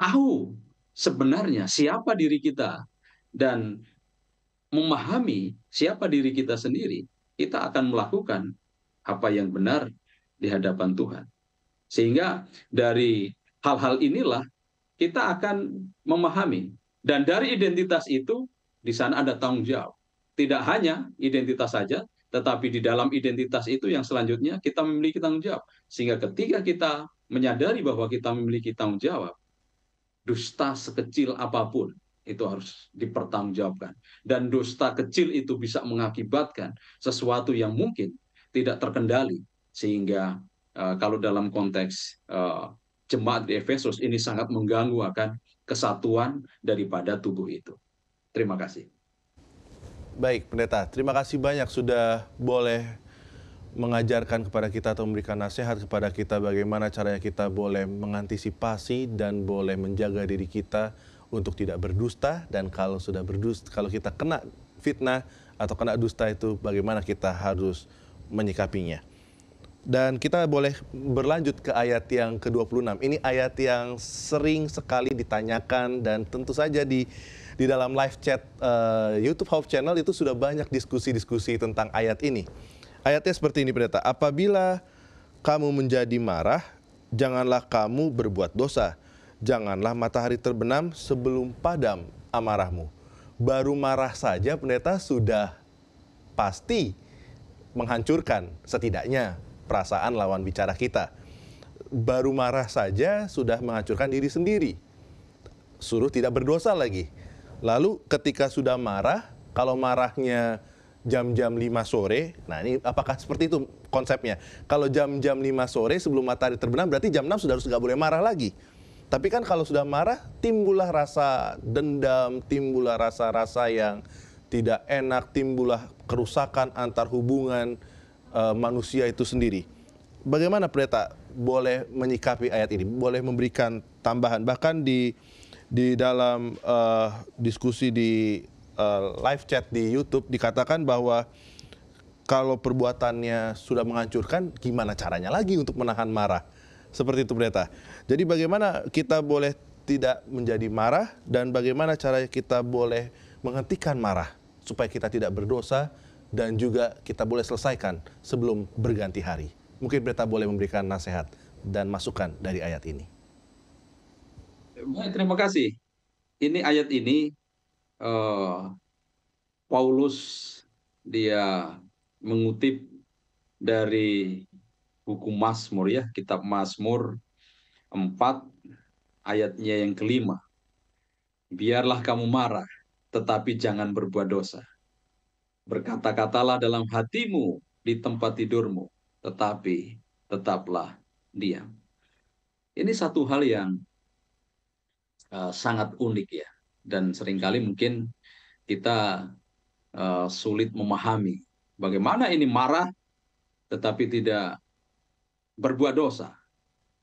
S2: tahu sebenarnya siapa diri kita dan memahami siapa diri kita sendiri, kita akan melakukan apa yang benar di hadapan Tuhan. Sehingga dari hal-hal inilah kita akan memahami dan dari identitas itu di sana ada tanggung jawab. Tidak hanya identitas saja, tetapi di dalam identitas itu yang selanjutnya kita memiliki tanggung jawab. Sehingga ketika kita menyadari bahwa kita memiliki tanggung jawab, dusta sekecil apapun itu harus dipertanggungjawabkan. Dan dusta kecil itu bisa mengakibatkan sesuatu yang mungkin tidak terkendali. Sehingga eh, kalau dalam konteks eh, jemaat di Efesus ini sangat
S1: mengganggu akan kesatuan daripada tubuh itu. Terima kasih. Baik, pendeta. Terima kasih banyak sudah boleh mengajarkan kepada kita atau memberikan nasihat kepada kita bagaimana caranya kita boleh mengantisipasi dan boleh menjaga diri kita untuk tidak berdusta dan kalau sudah berdusta kalau kita kena fitnah atau kena dusta itu bagaimana kita harus menyikapinya. Dan kita boleh berlanjut ke ayat yang ke-26. Ini ayat yang sering sekali ditanyakan dan tentu saja di di dalam live chat uh, YouTube Hope Channel itu sudah banyak diskusi-diskusi tentang ayat ini. Ayatnya seperti ini pendeta, apabila kamu menjadi marah, janganlah kamu berbuat dosa. Janganlah matahari terbenam sebelum padam amarahmu. Baru marah saja pendeta sudah pasti menghancurkan setidaknya perasaan lawan bicara kita. Baru marah saja sudah menghancurkan diri sendiri. Suruh tidak berdosa lagi. Lalu ketika sudah marah, kalau marahnya jam-jam 5 sore. Nah, ini apakah seperti itu konsepnya? Kalau jam-jam 5 sore sebelum matahari terbenam berarti jam 6 sudah harus nggak boleh marah lagi. Tapi kan kalau sudah marah timbullah rasa dendam, timbullah rasa-rasa yang tidak enak, timbullah kerusakan antar hubungan uh, manusia itu sendiri. Bagaimana pendeta boleh menyikapi ayat ini? Boleh memberikan tambahan bahkan di di dalam uh, diskusi di uh, live chat di YouTube dikatakan bahwa kalau perbuatannya sudah menghancurkan, gimana caranya lagi untuk menahan marah? Seperti itu pendeta. Jadi bagaimana kita boleh tidak menjadi marah dan bagaimana cara kita boleh menghentikan marah supaya kita tidak berdosa dan juga kita boleh selesaikan sebelum berganti hari. Mungkin Pendeta boleh memberikan nasihat dan masukan dari ayat ini.
S2: Baik, terima kasih. Ini ayat ini uh, Paulus dia mengutip dari buku Mazmur ya, kitab Mazmur 4 ayatnya yang kelima. Biarlah kamu marah, tetapi jangan berbuat dosa Berkata-katalah dalam hatimu di tempat tidurmu, tetapi tetaplah diam. Ini satu hal yang uh, sangat unik ya, dan seringkali mungkin kita uh, sulit memahami bagaimana ini marah tetapi tidak berbuat dosa.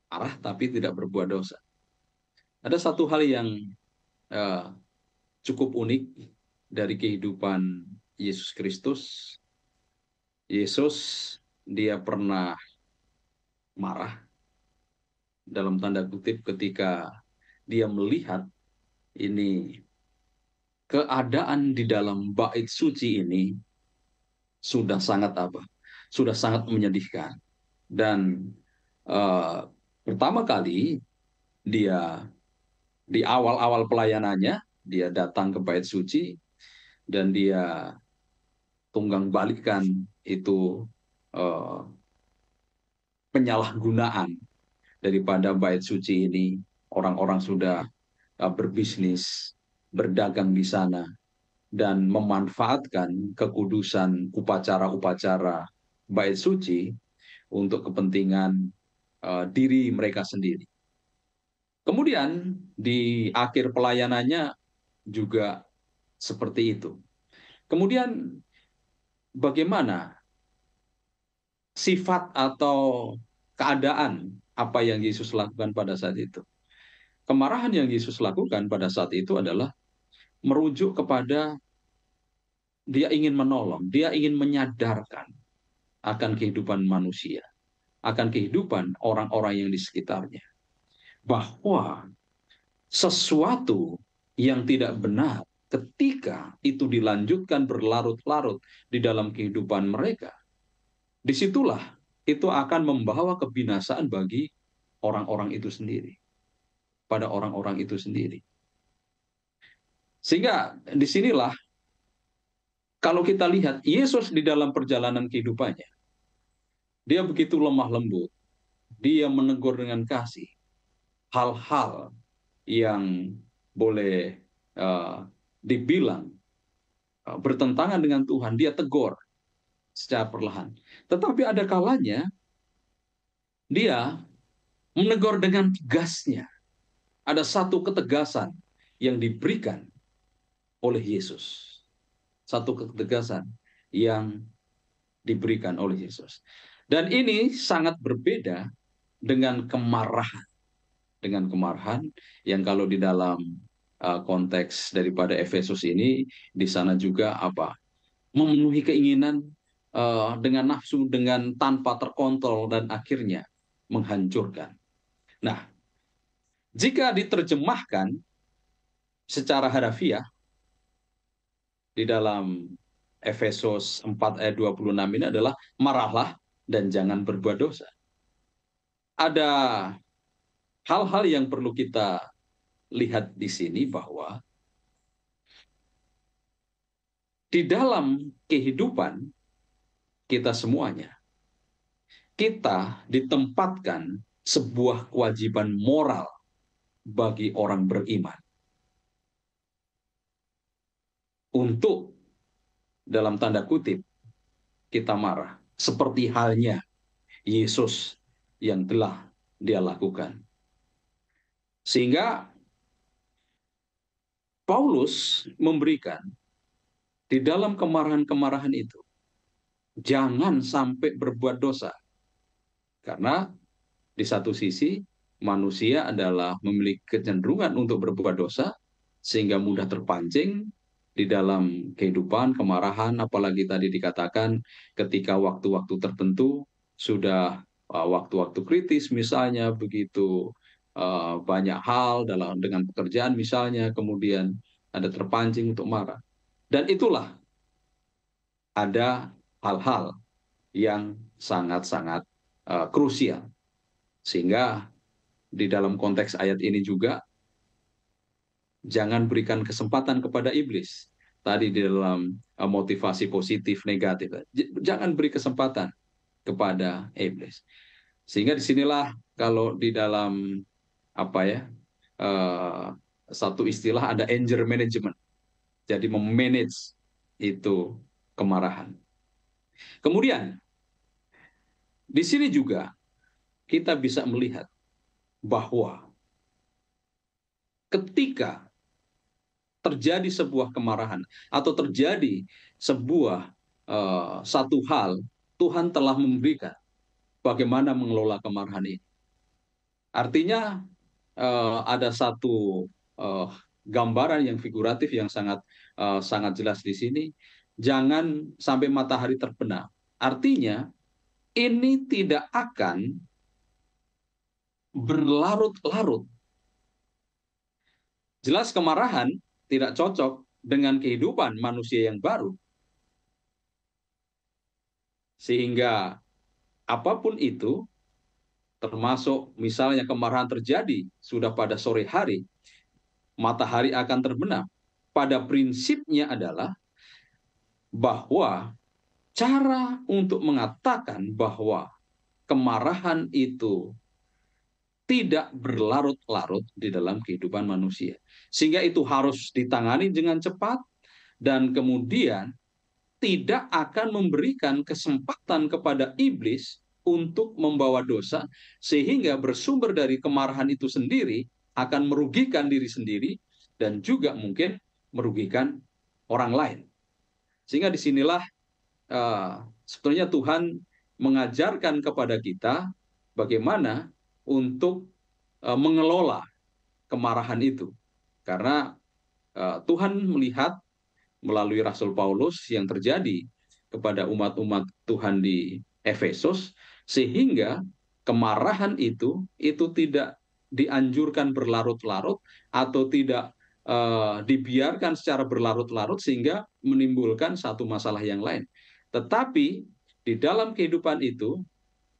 S2: Marah tapi tidak berbuat dosa. Ada satu hal yang uh, cukup unik dari kehidupan Yesus Kristus, Yesus dia pernah marah dalam tanda kutip ketika dia melihat ini keadaan di dalam bait suci ini sudah sangat apa? Sudah sangat menyedihkan. Dan uh, pertama kali dia di awal-awal pelayanannya dia datang ke bait suci dan dia tunggang balikan itu uh, penyalahgunaan daripada bait suci ini orang-orang sudah uh, berbisnis berdagang di sana dan memanfaatkan kekudusan upacara-upacara bait suci untuk kepentingan uh, diri mereka sendiri. Kemudian di akhir pelayanannya juga seperti itu. Kemudian bagaimana sifat atau keadaan apa yang Yesus lakukan pada saat itu. Kemarahan yang Yesus lakukan pada saat itu adalah merujuk kepada dia ingin menolong, dia ingin menyadarkan akan kehidupan manusia, akan kehidupan orang-orang yang di sekitarnya. Bahwa sesuatu yang tidak benar ketika itu dilanjutkan berlarut-larut di dalam kehidupan mereka, disitulah itu akan membawa kebinasaan bagi orang-orang itu sendiri, pada orang-orang itu sendiri. Sehingga disinilah kalau kita lihat Yesus di dalam perjalanan kehidupannya, dia begitu lemah lembut, dia menegur dengan kasih hal-hal yang boleh uh, dibilang uh, bertentangan dengan Tuhan, dia tegur secara perlahan. Tetapi ada kalanya dia menegur dengan tegasnya. Ada satu ketegasan yang diberikan oleh Yesus. Satu ketegasan yang diberikan oleh Yesus. Dan ini sangat berbeda dengan kemarahan. Dengan kemarahan yang kalau di dalam Eh, konteks daripada Efesus ini di sana juga apa memenuhi keinginan uh, dengan nafsu dengan tanpa terkontrol dan akhirnya menghancurkan. Nah, jika diterjemahkan secara harafiah di dalam Efesus 4 ayat 26 ini adalah marahlah dan jangan berbuat dosa. Ada hal-hal yang perlu kita lihat di sini bahwa di dalam kehidupan kita semuanya, kita ditempatkan sebuah kewajiban moral bagi orang beriman untuk dalam tanda kutip kita marah seperti halnya Yesus yang telah dia lakukan. Sehingga Paulus memberikan di dalam kemarahan-kemarahan itu, jangan sampai berbuat dosa. Karena di satu sisi manusia adalah memiliki kecenderungan untuk berbuat dosa sehingga mudah terpancing di dalam kehidupan kemarahan apalagi tadi dikatakan ketika waktu-waktu tertentu sudah uh, waktu-waktu kritis misalnya begitu Eh, banyak hal dalam dengan pekerjaan misalnya, kemudian ada terpancing untuk marah. Dan itulah ada hal-hal yang sangat-sangat uh, krusial. Sehingga di dalam konteks ayat ini juga jangan berikan kesempatan kepada iblis. Tadi di dalam uh, motivasi positif negatif, jangan beri kesempatan kepada iblis. Sehingga disinilah kalau di dalam apa ya uh, satu istilah ada anger management. Jadi memanage itu kemarahan. Kemudian di sini juga kita bisa melihat bahwa ketika terjadi sebuah kemarahan atau terjadi sebuah uh, satu hal, Tuhan telah memberikan bagaimana mengelola kemarahan ini. Artinya Eh, ada satu eh, gambaran yang figuratif yang sangat eh, sangat jelas di sini. Jangan sampai matahari terbenam. Artinya ini tidak akan berlarut-larut. Jelas kemarahan tidak cocok dengan kehidupan manusia yang baru. Sehingga apapun itu termasuk misalnya kemarahan terjadi sudah pada sore hari, matahari akan terbenam. Pada prinsipnya adalah bahwa cara untuk mengatakan bahwa kemarahan itu tidak berlarut-larut di dalam kehidupan manusia. Sehingga itu harus ditangani dengan cepat dan kemudian tidak akan memberikan kesempatan kepada iblis untuk membawa dosa sehingga bersumber dari kemarahan itu sendiri akan merugikan diri sendiri dan juga mungkin merugikan orang lain. Sehingga disinilah uh, sebetulnya Tuhan mengajarkan kepada kita bagaimana untuk uh, mengelola kemarahan itu. Karena uh, Tuhan melihat melalui Rasul Paulus yang terjadi kepada umat-umat Tuhan di Efesus sehingga kemarahan itu itu tidak dianjurkan berlarut-larut atau tidak eh, dibiarkan secara berlarut-larut sehingga menimbulkan satu masalah yang lain. Tetapi di dalam kehidupan itu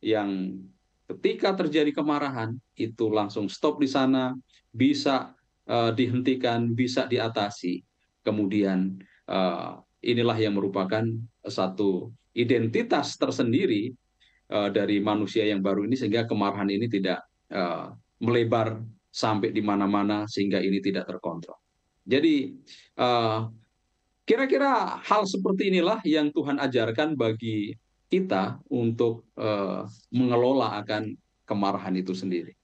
S2: yang ketika terjadi kemarahan itu langsung stop di sana, bisa eh, dihentikan, bisa diatasi. Kemudian eh, inilah yang merupakan satu identitas tersendiri Eh, dari manusia yang baru ini sehingga kemarahan ini tidak eh, melebar sampai di mana-mana sehingga ini tidak terkontrol. Jadi eh, kira-kira hal seperti inilah yang Tuhan ajarkan bagi kita untuk mengelola akan kemarahan itu sendiri.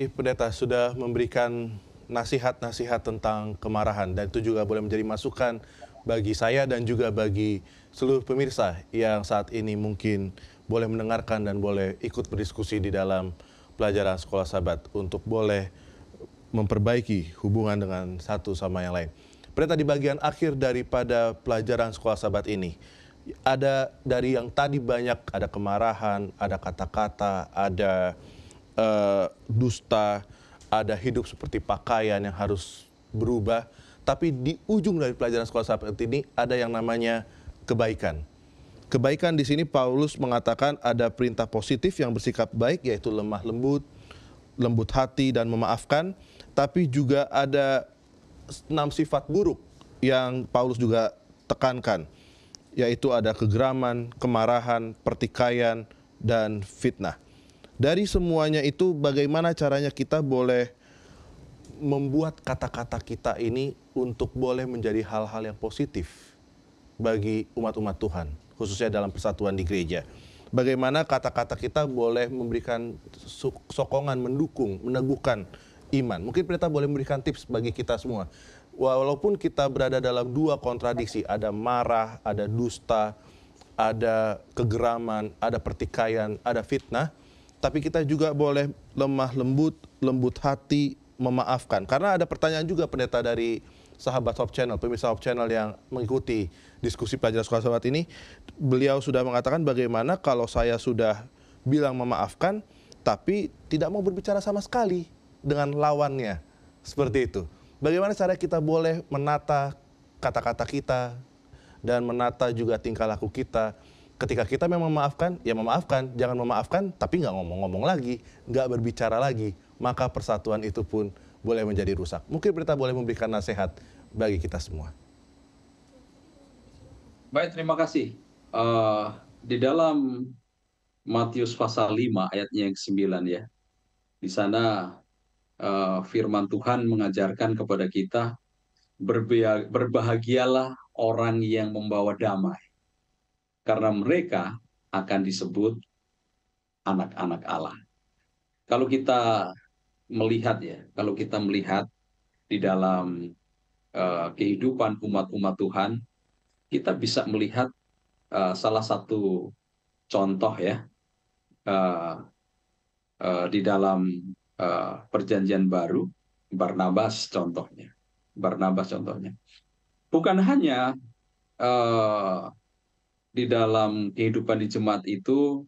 S1: Pendeta sudah memberikan nasihat-nasihat tentang kemarahan dan itu juga boleh menjadi masukan bagi saya dan juga bagi seluruh pemirsa yang saat ini mungkin boleh mendengarkan dan boleh ikut berdiskusi di dalam pelajaran sekolah sahabat untuk boleh memperbaiki hubungan dengan satu sama yang lain. Pada di bagian akhir daripada pelajaran sekolah sahabat ini, ada dari yang tadi banyak ada kemarahan, ada kata-kata, ada uh, dusta, ada hidup seperti pakaian yang harus berubah tapi di ujung dari pelajaran sekolah sahabat ini ada yang namanya kebaikan. Kebaikan di sini Paulus mengatakan ada perintah positif yang bersikap baik yaitu lemah lembut, lembut hati dan memaafkan, tapi juga ada enam sifat buruk yang Paulus juga tekankan, yaitu ada kegeraman, kemarahan, pertikaian, dan fitnah. Dari semuanya itu bagaimana caranya kita boleh membuat kata-kata kita ini untuk boleh menjadi hal-hal yang positif bagi umat-umat Tuhan, khususnya dalam persatuan di gereja. Bagaimana kata-kata kita boleh memberikan sokongan, mendukung, meneguhkan iman. Mungkin pendeta boleh memberikan tips bagi kita semua. Walaupun kita berada dalam dua kontradiksi, ada marah, ada dusta, ada kegeraman, ada pertikaian, ada fitnah, tapi kita juga boleh lemah lembut, lembut hati, memaafkan. Karena ada pertanyaan juga pendeta dari sahabat Hop Channel, pemirsa Hop Channel yang mengikuti diskusi pelajar sekolah sahabat ini, beliau sudah mengatakan bagaimana kalau saya sudah bilang memaafkan, tapi tidak mau berbicara sama sekali dengan lawannya. Seperti itu. Bagaimana cara kita boleh menata kata-kata kita dan menata juga tingkah laku kita ketika kita memang memaafkan, ya memaafkan. Jangan memaafkan, tapi nggak ngomong-ngomong lagi, nggak berbicara lagi. Maka persatuan itu pun boleh menjadi rusak. Mungkin berita boleh memberikan nasihat bagi kita semua.
S2: Baik, terima kasih. Uh, di dalam Matius pasal 5 ayatnya yang 9 ya. Di sana uh, firman Tuhan mengajarkan kepada kita berbahagialah orang yang membawa damai. Karena mereka akan disebut anak-anak Allah. Kalau kita melihat ya, kalau kita melihat di dalam uh, kehidupan umat-umat Tuhan, kita bisa melihat uh, salah satu contoh ya uh, uh, di dalam uh, perjanjian baru, Barnabas contohnya, Barnabas contohnya. Bukan hanya uh, di dalam kehidupan di jemaat itu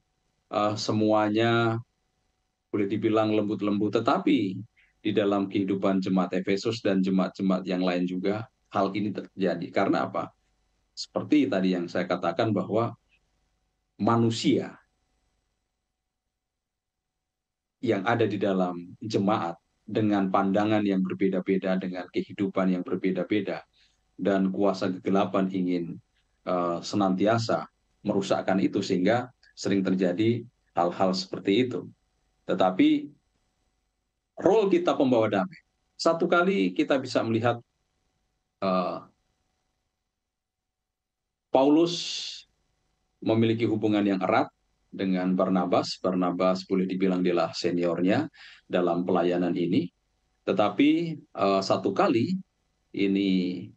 S2: uh, semuanya boleh dibilang lembut-lembut, tetapi di dalam kehidupan jemaat Efesus dan jemaat-jemaat yang lain juga hal ini terjadi. Karena apa? Seperti tadi yang saya katakan bahwa manusia yang ada di dalam jemaat dengan pandangan yang berbeda-beda, dengan kehidupan yang berbeda-beda, dan kuasa kegelapan ingin uh, senantiasa merusakkan itu sehingga sering terjadi hal-hal seperti itu tetapi role kita pembawa damai satu kali kita bisa melihat uh, Paulus memiliki hubungan yang erat dengan Barnabas. Barnabas boleh dibilang adalah seniornya dalam pelayanan ini. Tetapi uh, satu kali ini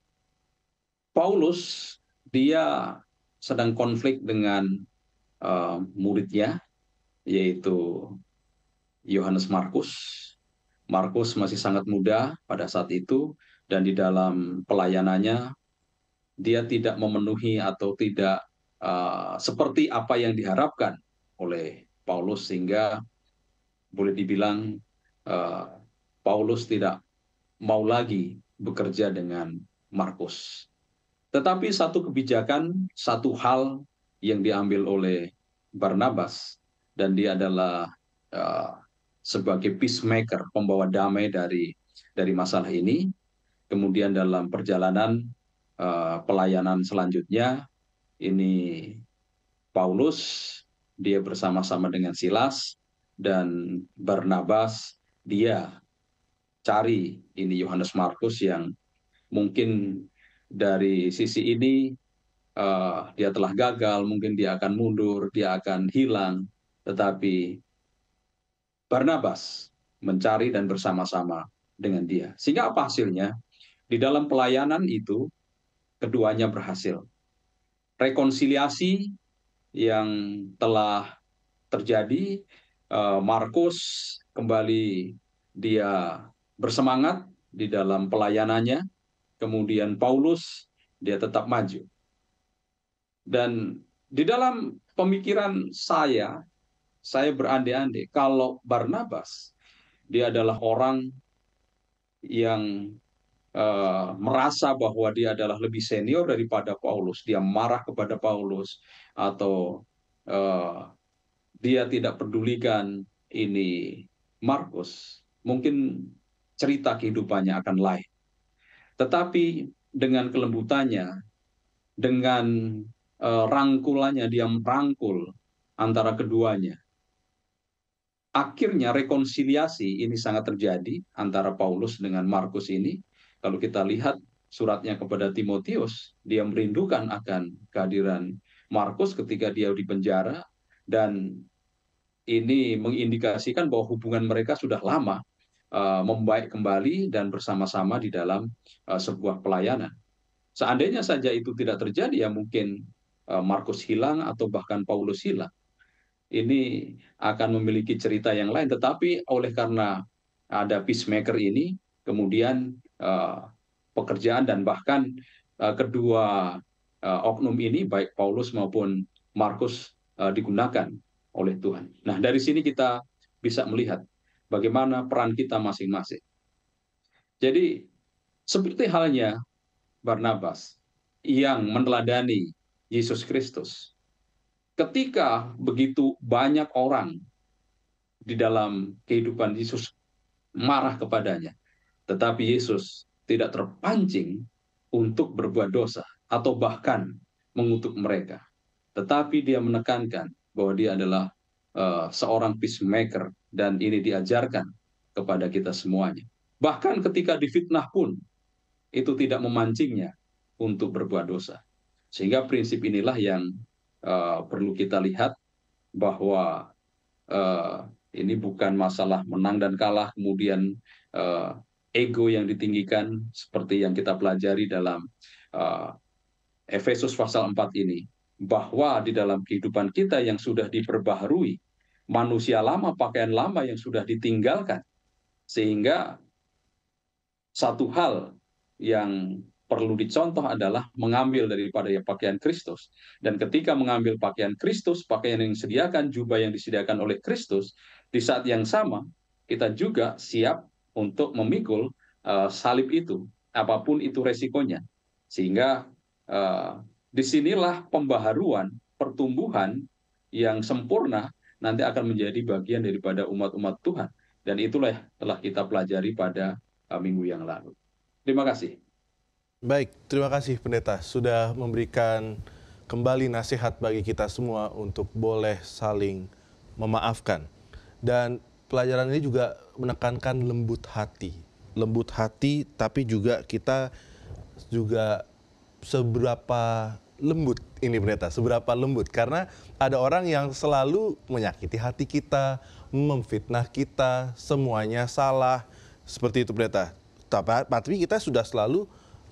S2: Paulus dia sedang konflik dengan uh, muridnya yaitu Yohanes Markus. Markus masih sangat muda pada saat itu dan di dalam pelayanannya dia tidak memenuhi atau tidak uh, seperti apa yang diharapkan oleh Paulus sehingga boleh dibilang uh, Paulus tidak mau lagi bekerja dengan Markus. Tetapi satu kebijakan, satu hal yang diambil oleh Barnabas dan dia adalah uh, sebagai peacemaker, pembawa damai dari dari masalah ini. Kemudian dalam perjalanan uh, pelayanan selanjutnya ini Paulus dia bersama-sama dengan Silas dan Barnabas dia cari ini Yohanes Markus yang mungkin dari sisi ini uh, dia telah gagal, mungkin dia akan mundur, dia akan hilang, tetapi Barnabas mencari dan bersama-sama dengan dia. Sehingga apa hasilnya? Di dalam pelayanan itu keduanya berhasil. Rekonsiliasi yang telah terjadi, eh, Markus kembali dia bersemangat di dalam pelayanannya, kemudian Paulus dia tetap maju. Dan di dalam pemikiran saya saya berandai-andai kalau Barnabas dia adalah orang yang uh, merasa bahwa dia adalah lebih senior daripada Paulus, dia marah kepada Paulus atau uh, dia tidak pedulikan ini Markus, mungkin cerita kehidupannya akan lain. Tetapi dengan kelembutannya, dengan uh, rangkulannya dia merangkul antara keduanya akhirnya rekonsiliasi ini sangat terjadi antara Paulus dengan Markus ini. Kalau kita lihat suratnya kepada Timotius, dia merindukan akan kehadiran Markus ketika dia di penjara dan ini mengindikasikan bahwa hubungan mereka sudah lama uh, membaik kembali dan bersama-sama di dalam uh, sebuah pelayanan. Seandainya saja itu tidak terjadi ya mungkin eh, Markus hilang atau bahkan Paulus hilang ini akan memiliki cerita yang lain tetapi oleh karena ada peacemaker ini kemudian eh, pekerjaan dan bahkan eh, kedua eh, oknum ini baik Paulus maupun Markus digunakan oleh Tuhan. Nah, dari sini kita bisa melihat bagaimana peran kita masing-masing. Jadi, seperti halnya Barnabas yang meneladani Yesus Kristus, ketika begitu banyak orang hmm. di dalam kehidupan Yesus marah kepadanya, tetapi Yesus tidak terpancing untuk berbuat dosa atau bahkan mengutuk mereka. Tetapi dia menekankan bahwa dia adalah uh, seorang peacemaker dan ini diajarkan kepada kita semuanya. Bahkan ketika difitnah pun itu tidak memancingnya untuk berbuat dosa. Sehingga prinsip inilah yang Eh, perlu kita lihat bahwa eh, ini bukan masalah menang dan kalah, kemudian eh, ego yang ditinggikan seperti yang kita pelajari dalam Efesus pasal 4 ini bahwa di dalam kehidupan kita yang sudah diperbaharui manusia lama, pakaian lama yang sudah ditinggalkan sehingga satu hal yang perlu dicontoh adalah mengambil daripada ya pakaian Kristus. Dan ketika mengambil pakaian Kristus, pakaian yang disediakan, jubah yang disediakan oleh Kristus, di saat yang sama kita juga siap untuk memikul uh, salib itu, apapun itu resikonya. Sehingga uh, disinilah pembaharuan, pertumbuhan yang sempurna nanti akan menjadi bagian daripada umat-umat Tuhan. Dan itulah telah kita pelajari pada uh, minggu yang lalu. Terima kasih.
S1: Baik, terima kasih pendeta sudah memberikan kembali nasihat bagi kita semua untuk boleh saling memaafkan. Dan pelajaran ini juga menekankan lembut hati. Lembut hati tapi juga kita juga seberapa lembut ini pendeta, seberapa lembut karena ada orang yang selalu menyakiti hati kita, memfitnah kita, semuanya salah seperti itu pendeta. Tapi kita sudah selalu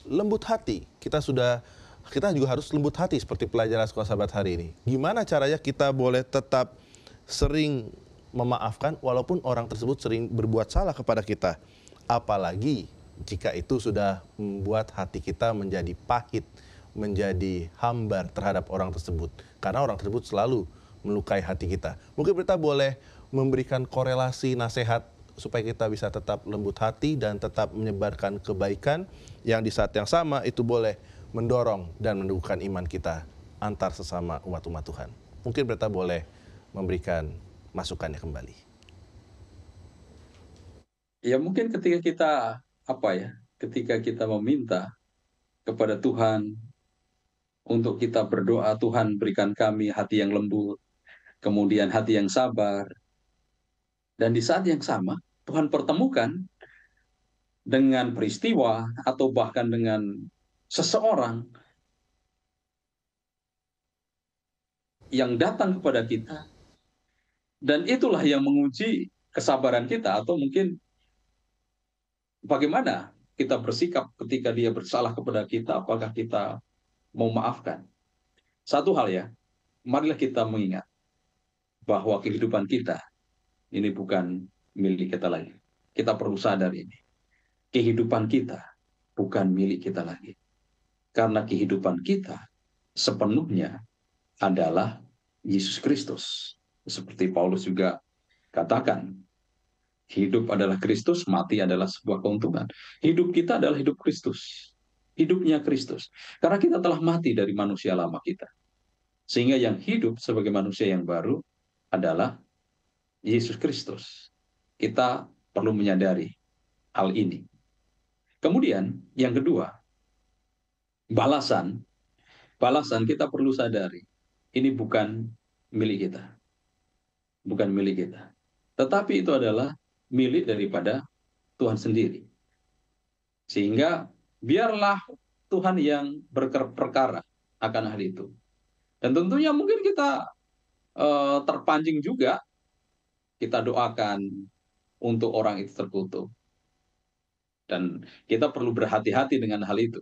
S1: lembut hati. Kita sudah kita juga harus lembut hati seperti pelajaran sekolah sahabat hari ini. Gimana caranya kita boleh tetap sering memaafkan walaupun orang tersebut sering berbuat salah kepada kita. Apalagi jika itu sudah membuat hati kita menjadi pahit, menjadi hambar terhadap orang tersebut. Karena orang tersebut selalu melukai hati kita. Mungkin kita boleh memberikan korelasi nasihat supaya kita bisa tetap lembut hati dan tetap menyebarkan kebaikan yang di saat yang sama itu boleh mendorong dan meneguhkan iman kita antar sesama umat-umat Tuhan. Mungkin Berta boleh memberikan masukannya kembali.
S2: Ya mungkin ketika kita apa ya, ketika kita meminta kepada Tuhan untuk kita berdoa, Tuhan berikan kami hati yang lembut, kemudian hati yang sabar, dan di saat yang sama, Tuhan pertemukan dengan peristiwa atau bahkan dengan seseorang yang datang kepada kita. Dan itulah yang menguji kesabaran kita atau mungkin bagaimana kita bersikap ketika dia bersalah kepada kita, apakah kita mau maafkan. Satu hal ya, marilah kita mengingat bahwa kehidupan kita ini bukan milik kita lagi. Kita perlu sadar ini. Kehidupan kita bukan milik kita lagi. Karena kehidupan kita sepenuhnya adalah Yesus Kristus. Seperti Paulus juga katakan, hidup adalah Kristus, mati adalah sebuah keuntungan. Hidup kita adalah hidup Kristus. Hidupnya Kristus. Karena kita telah mati dari manusia lama kita. Sehingga yang hidup sebagai manusia yang baru adalah Yesus Kristus. Kita perlu menyadari hal ini. Kemudian yang kedua, balasan. Balasan kita perlu sadari, ini bukan milik kita. Bukan milik kita. Tetapi itu adalah milik daripada Tuhan sendiri. Sehingga biarlah Tuhan yang berperkara akan hal itu. Dan tentunya mungkin kita eh, terpancing juga kita doakan untuk orang itu terkutuk. Dan kita perlu berhati-hati dengan hal itu.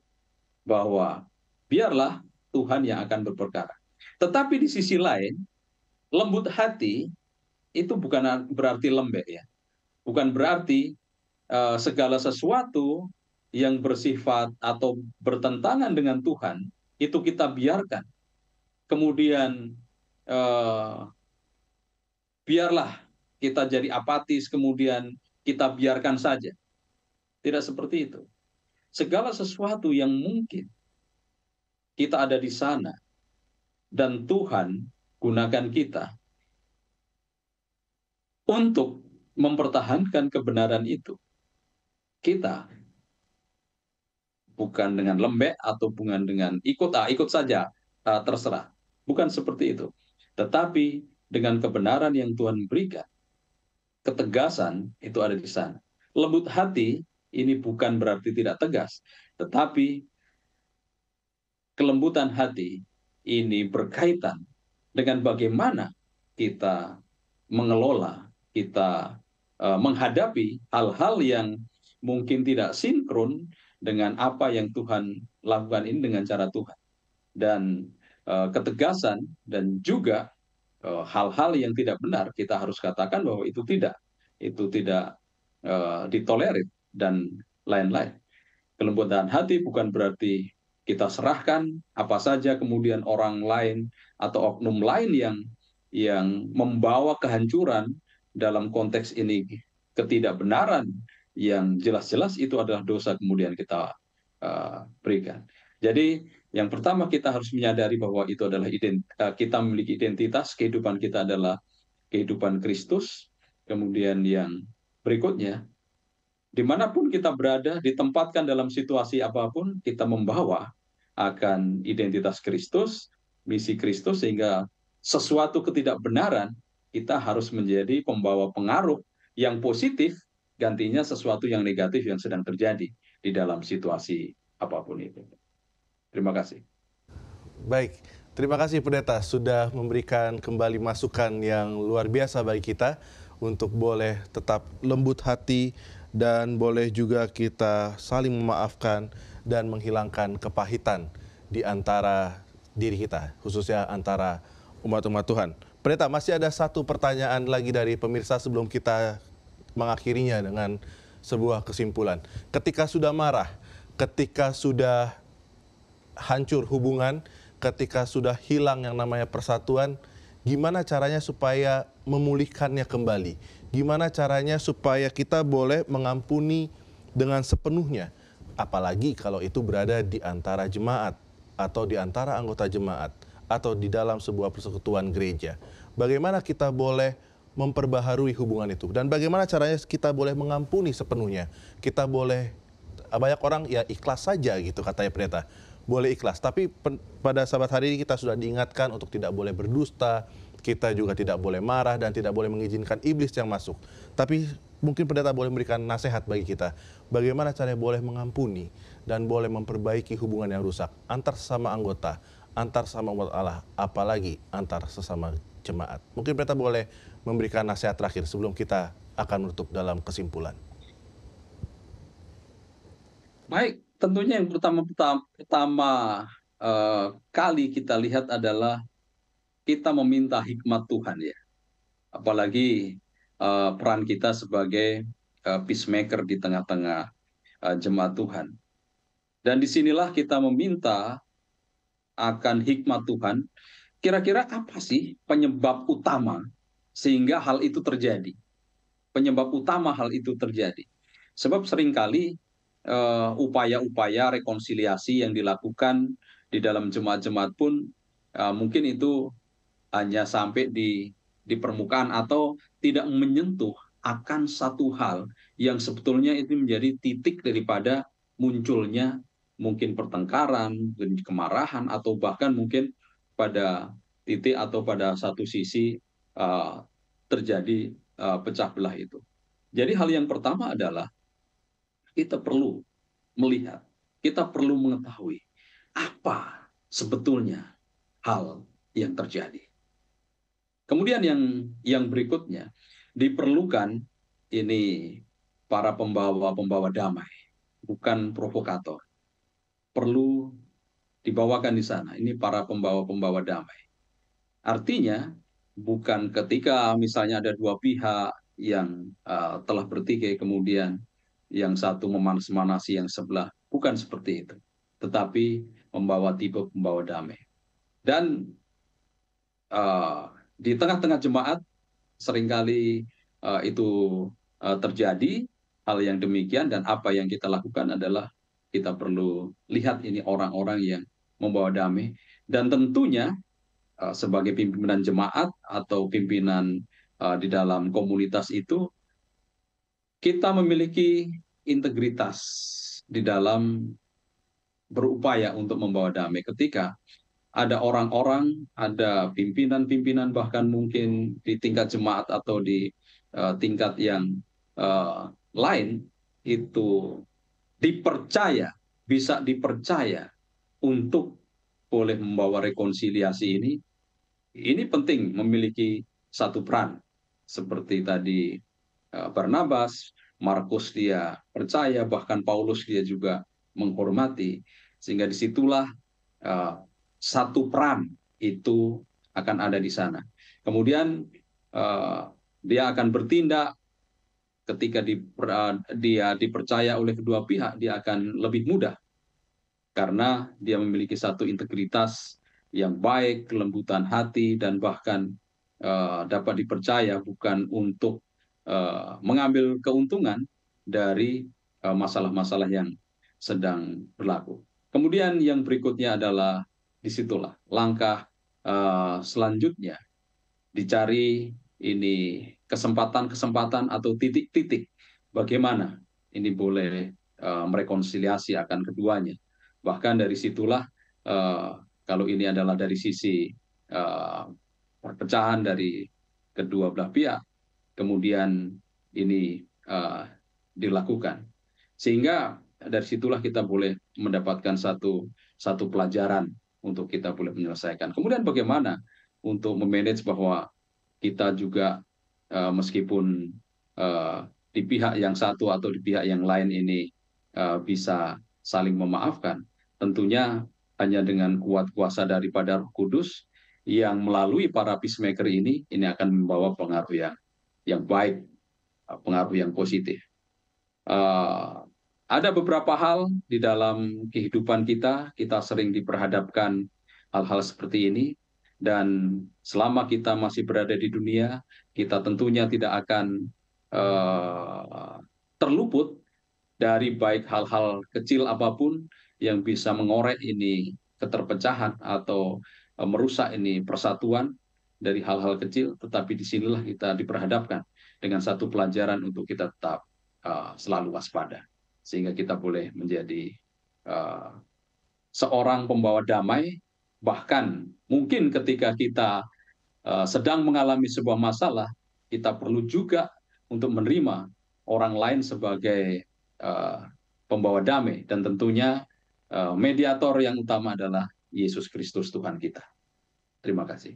S2: Bahwa biarlah Tuhan yang akan berperkara. Tetapi di sisi lain, lembut hati itu bukan berarti lembek ya. Bukan berarti uh, segala sesuatu yang bersifat atau bertentangan dengan Tuhan itu kita biarkan. Kemudian uh, biarlah kita jadi apatis, kemudian kita biarkan saja. Tidak seperti itu. Segala sesuatu yang mungkin kita ada di sana dan Tuhan gunakan kita untuk mempertahankan kebenaran itu. Kita bukan dengan lembek atau bukan dengan ikut ah ikut saja ah, terserah. Bukan seperti itu. Tetapi dengan kebenaran yang Tuhan berikan, ketegasan itu ada di sana. Lembut hati ini bukan berarti tidak tegas, tetapi kelembutan hati ini berkaitan dengan bagaimana kita mengelola, kita e, menghadapi hal-hal yang mungkin tidak sinkron dengan apa yang Tuhan lakukan ini dengan cara Tuhan. Dan e, ketegasan dan juga Eh, hal-hal yang tidak benar kita harus katakan bahwa itu tidak itu tidak uh, ditolerir dan lain-lain. Kelembutan hati bukan berarti kita serahkan apa saja kemudian orang lain atau oknum lain yang yang membawa kehancuran dalam konteks ini ketidakbenaran yang jelas-jelas itu adalah dosa kemudian kita uh, berikan. Jadi yang pertama kita harus menyadari bahwa itu adalah eh, kita memiliki identitas, kehidupan kita adalah kehidupan Kristus. Kemudian yang berikutnya, dimanapun kita berada, ditempatkan dalam situasi apapun, kita membawa akan identitas Kristus, misi Kristus, sehingga sesuatu ketidakbenaran, kita harus menjadi pembawa pengaruh yang positif, gantinya sesuatu yang negatif yang sedang terjadi di dalam situasi apapun itu. Terima kasih.
S1: Baik, terima kasih Pendeta sudah memberikan kembali masukan yang luar biasa bagi kita untuk boleh tetap lembut hati dan boleh juga kita saling memaafkan dan menghilangkan kepahitan di antara diri kita, khususnya antara umat-umat Tuhan. Pendeta, masih ada satu pertanyaan lagi dari pemirsa sebelum kita mengakhirinya dengan sebuah kesimpulan. Ketika sudah marah, ketika sudah hancur hubungan, ketika sudah hilang yang namanya persatuan, gimana caranya supaya memulihkannya kembali? Gimana caranya supaya kita boleh mengampuni dengan sepenuhnya? Apalagi kalau itu berada di antara jemaat atau di antara anggota jemaat atau di dalam sebuah persekutuan gereja. Bagaimana kita boleh memperbaharui hubungan itu dan bagaimana caranya kita boleh mengampuni sepenuhnya? Kita boleh banyak orang ya ikhlas saja gitu katanya pendeta boleh ikhlas. Tapi pada sahabat hari ini kita sudah diingatkan untuk tidak boleh berdusta, kita juga tidak boleh marah dan tidak boleh mengizinkan iblis yang masuk. Tapi mungkin pendeta boleh memberikan nasihat bagi kita. Bagaimana caranya boleh mengampuni dan boleh memperbaiki hubungan yang rusak antar sesama anggota, antar sesama umat Allah, apalagi antar sesama jemaat. Mungkin pendeta boleh memberikan nasihat terakhir sebelum kita akan menutup dalam kesimpulan.
S2: Baik, tentunya yang pertama pertama eh, kali kita lihat adalah kita meminta hikmat Tuhan ya. Apalagi eh, peran kita sebagai eh, peacemaker di tengah-tengah jemaat Tuhan. Dan disinilah kita meminta akan hikmat Tuhan. Kira-kira apa sih penyebab utama sehingga hal itu terjadi? Penyebab utama hal itu terjadi. Sebab seringkali Eh, upaya-upaya rekonsiliasi yang dilakukan di dalam jemaat-jemaat pun uh, mungkin itu hanya sampai di di permukaan atau tidak menyentuh akan satu hal yang sebetulnya itu menjadi titik daripada munculnya mungkin pertengkaran, kemarahan atau bahkan mungkin pada titik atau pada satu sisi uh, terjadi uh, pecah belah itu. Jadi hal yang pertama adalah kita perlu melihat, kita perlu mengetahui apa sebetulnya hal yang terjadi. Kemudian yang yang berikutnya diperlukan ini para pembawa-pembawa damai, bukan provokator. Perlu dibawakan di sana. Ini para pembawa-pembawa damai. Artinya bukan ketika misalnya ada dua pihak yang uh, telah bertikai kemudian yang satu memanas-manasi yang sebelah. Bukan seperti itu. Tetapi membawa tipe pembawa damai. Dan uh, di tengah-tengah jemaat seringkali uh, itu uh, terjadi hal yang demikian dan apa yang kita lakukan adalah kita perlu lihat ini orang-orang yang membawa damai dan tentunya sebagai pimpinan jemaat atau pimpinan uh, di dalam komunitas itu kita memiliki integritas di dalam berupaya untuk membawa damai ketika ada orang-orang, ada pimpinan-pimpinan bahkan mungkin di tingkat jemaat atau di uh, tingkat yang uh, lain itu dipercaya, bisa dipercaya untuk boleh membawa rekonsiliasi ini. Ini penting memiliki satu peran seperti tadi uh, Barnabas, Markus dia percaya, bahkan Paulus dia juga menghormati. Sehingga disitulah uh, satu peran itu akan ada di sana. Kemudian uh, dia akan bertindak ketika di, uh, dia dipercaya oleh kedua pihak, dia akan lebih mudah karena dia memiliki satu integritas yang baik, kelembutan hati, dan bahkan uh, dapat dipercaya bukan untuk Eh, mengambil keuntungan dari eh, masalah-masalah yang sedang berlaku. Kemudian yang berikutnya adalah disitulah langkah eh, selanjutnya dicari ini kesempatan-kesempatan atau titik-titik bagaimana ini boleh merekonsiliasi akan keduanya. Bahkan dari situlah kalau ini adalah dari sisi perpecahan dari kedua belah pihak, kemudian ini uh, dilakukan. Sehingga dari situlah kita boleh mendapatkan satu satu pelajaran untuk kita boleh menyelesaikan. Kemudian bagaimana untuk memanage bahwa kita juga uh, meskipun uh, di pihak yang satu atau di pihak yang lain ini uh, bisa saling memaafkan, tentunya hanya dengan kuat kuasa daripada Roh Kudus yang melalui para peacemaker ini ini akan membawa pengaruh yang yang baik, uh, pengaruh yang positif. Uh, ada beberapa hal di dalam kehidupan kita, kita sering diperhadapkan hal-hal seperti ini, dan selama kita masih berada di dunia, kita tentunya tidak akan uh, terluput dari baik hal-hal kecil apapun yang bisa mengorek ini keterpecahan atau uh, merusak ini persatuan dari hal-hal kecil, tetapi disinilah kita diperhadapkan dengan satu pelajaran untuk kita tetap uh, selalu waspada, sehingga kita boleh menjadi uh, seorang pembawa damai, bahkan mungkin ketika kita uh, sedang mengalami sebuah masalah, kita perlu juga untuk menerima orang lain sebagai uh, pembawa damai, dan tentunya uh, mediator yang utama adalah Yesus Kristus Tuhan kita. Terima kasih.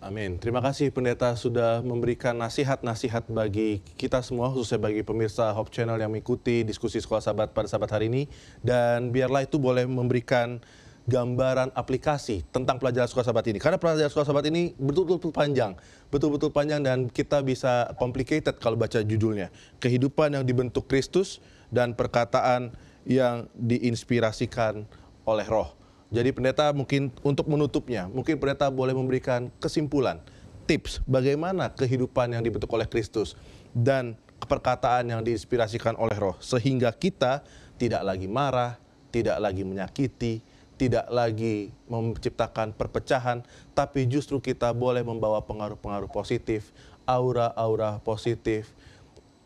S1: Amin. Terima kasih pendeta sudah memberikan nasihat-nasihat bagi kita semua khususnya bagi pemirsa Hope Channel yang mengikuti diskusi sekolah sahabat pada Sabat hari ini dan biarlah itu boleh memberikan gambaran aplikasi tentang pelajaran sekolah sahabat ini karena pelajaran sekolah sahabat ini betul-betul panjang, betul-betul panjang dan kita bisa complicated kalau baca judulnya. Kehidupan yang dibentuk Kristus dan perkataan yang diinspirasikan oleh Roh. Jadi pendeta mungkin untuk menutupnya, mungkin pendeta boleh memberikan kesimpulan, tips bagaimana kehidupan yang dibentuk oleh Kristus dan perkataan yang diinspirasikan oleh roh sehingga kita tidak lagi marah, tidak lagi menyakiti, tidak lagi menciptakan perpecahan, tapi justru kita boleh membawa pengaruh-pengaruh positif, aura-aura positif,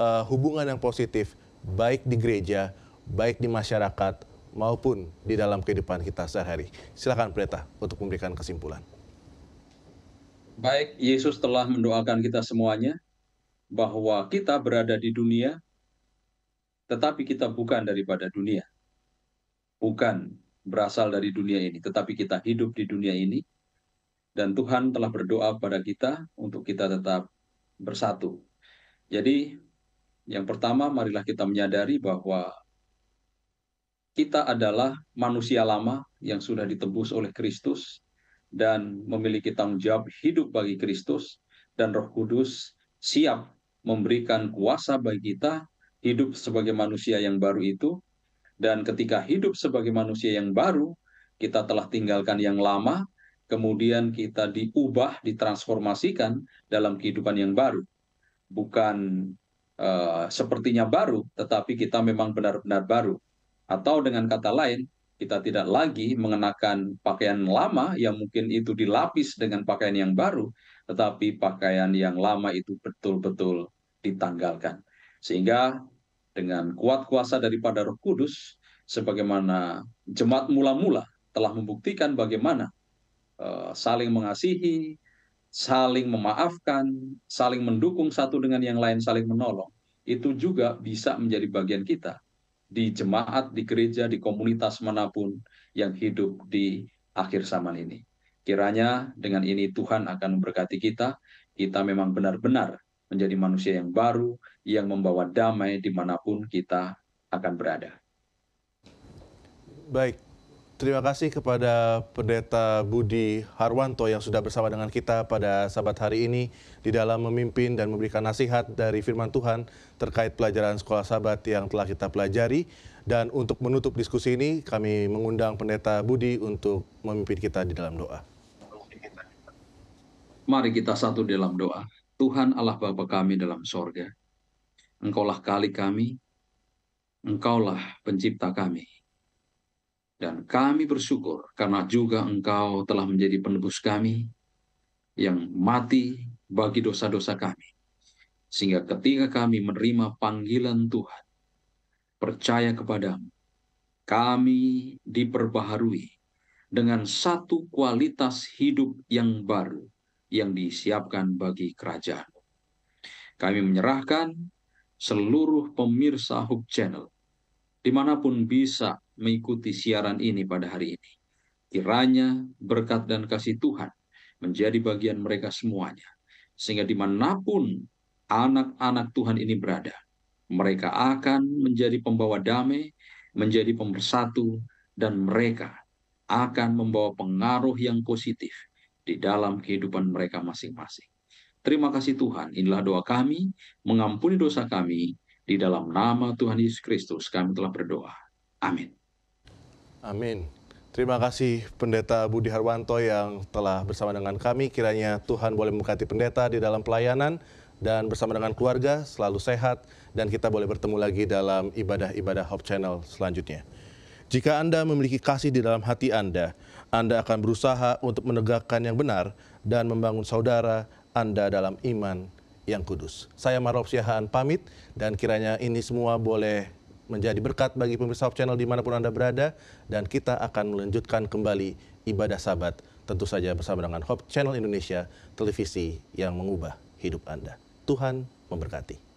S1: eh, hubungan yang positif baik di gereja, baik di masyarakat maupun di dalam kehidupan kita sehari-hari. Silakan Pendeta untuk memberikan kesimpulan.
S2: Baik, Yesus telah mendoakan kita semuanya bahwa kita berada di dunia, tetapi kita bukan daripada dunia. Bukan berasal dari dunia ini, tetapi kita hidup di dunia ini. Dan Tuhan telah berdoa pada kita untuk kita tetap bersatu. Jadi, yang pertama, marilah kita menyadari bahwa kita adalah manusia lama yang sudah ditebus oleh Kristus dan memiliki tanggung jawab hidup bagi Kristus dan Roh Kudus siap memberikan kuasa bagi kita hidup sebagai manusia yang baru itu dan ketika hidup sebagai manusia yang baru kita telah tinggalkan yang lama kemudian kita diubah ditransformasikan dalam kehidupan yang baru bukan uh, sepertinya baru tetapi kita memang benar-benar baru atau dengan kata lain, kita tidak lagi mengenakan pakaian lama yang mungkin itu dilapis dengan pakaian yang baru, tetapi pakaian yang lama itu betul-betul ditanggalkan. Sehingga dengan kuat kuasa daripada Roh Kudus, sebagaimana jemaat mula-mula telah membuktikan bagaimana eh, saling mengasihi, saling memaafkan, saling mendukung satu dengan yang lain, saling menolong, itu juga bisa menjadi bagian kita di jemaat, di gereja, di komunitas manapun yang hidup di akhir zaman ini. Kiranya dengan ini Tuhan akan memberkati kita, kita memang benar-benar menjadi manusia yang baru, yang membawa damai dimanapun kita akan berada.
S1: Baik, Terima kasih kepada Pendeta Budi Harwanto yang sudah bersama dengan kita pada sabat hari ini di dalam memimpin dan memberikan nasihat dari firman Tuhan terkait pelajaran sekolah sabat yang telah kita pelajari. Dan untuk menutup diskusi ini, kami mengundang Pendeta Budi untuk memimpin kita di dalam doa.
S2: Mari kita satu dalam doa. Tuhan Allah Bapa kami dalam sorga, Engkaulah kali kami, Engkaulah pencipta kami, dan kami bersyukur karena juga engkau telah menjadi penebus kami yang mati bagi dosa-dosa kami. Sehingga ketika kami menerima panggilan Tuhan, percaya kepadamu, kami diperbaharui dengan satu kualitas hidup yang baru yang disiapkan bagi kerajaan. Kami menyerahkan seluruh pemirsa Hub Channel, dimanapun bisa mengikuti siaran ini pada hari ini. Kiranya berkat dan kasih Tuhan menjadi bagian mereka semuanya. Sehingga dimanapun anak-anak Tuhan ini berada, mereka akan menjadi pembawa damai, menjadi pemersatu, dan mereka akan membawa pengaruh yang positif di dalam kehidupan mereka masing-masing. Terima kasih Tuhan, inilah doa kami, mengampuni dosa kami, di dalam nama Tuhan Yesus Kristus kami telah berdoa. Amin.
S1: Amin. Terima kasih Pendeta Budi Harwanto yang telah bersama dengan kami. Kiranya Tuhan boleh memberkati pendeta di dalam pelayanan dan bersama dengan keluarga selalu sehat dan kita boleh bertemu lagi dalam ibadah-ibadah Hope Channel selanjutnya. Jika Anda memiliki kasih di dalam hati Anda, Anda akan berusaha untuk menegakkan yang benar dan membangun saudara Anda dalam iman yang kudus. Saya Marof Syahaan pamit dan kiranya ini semua boleh menjadi berkat bagi pemirsa Hope Channel dimanapun Anda berada. Dan kita akan melanjutkan kembali ibadah sabat tentu saja bersama dengan Hope Channel Indonesia, televisi yang mengubah hidup Anda. Tuhan memberkati.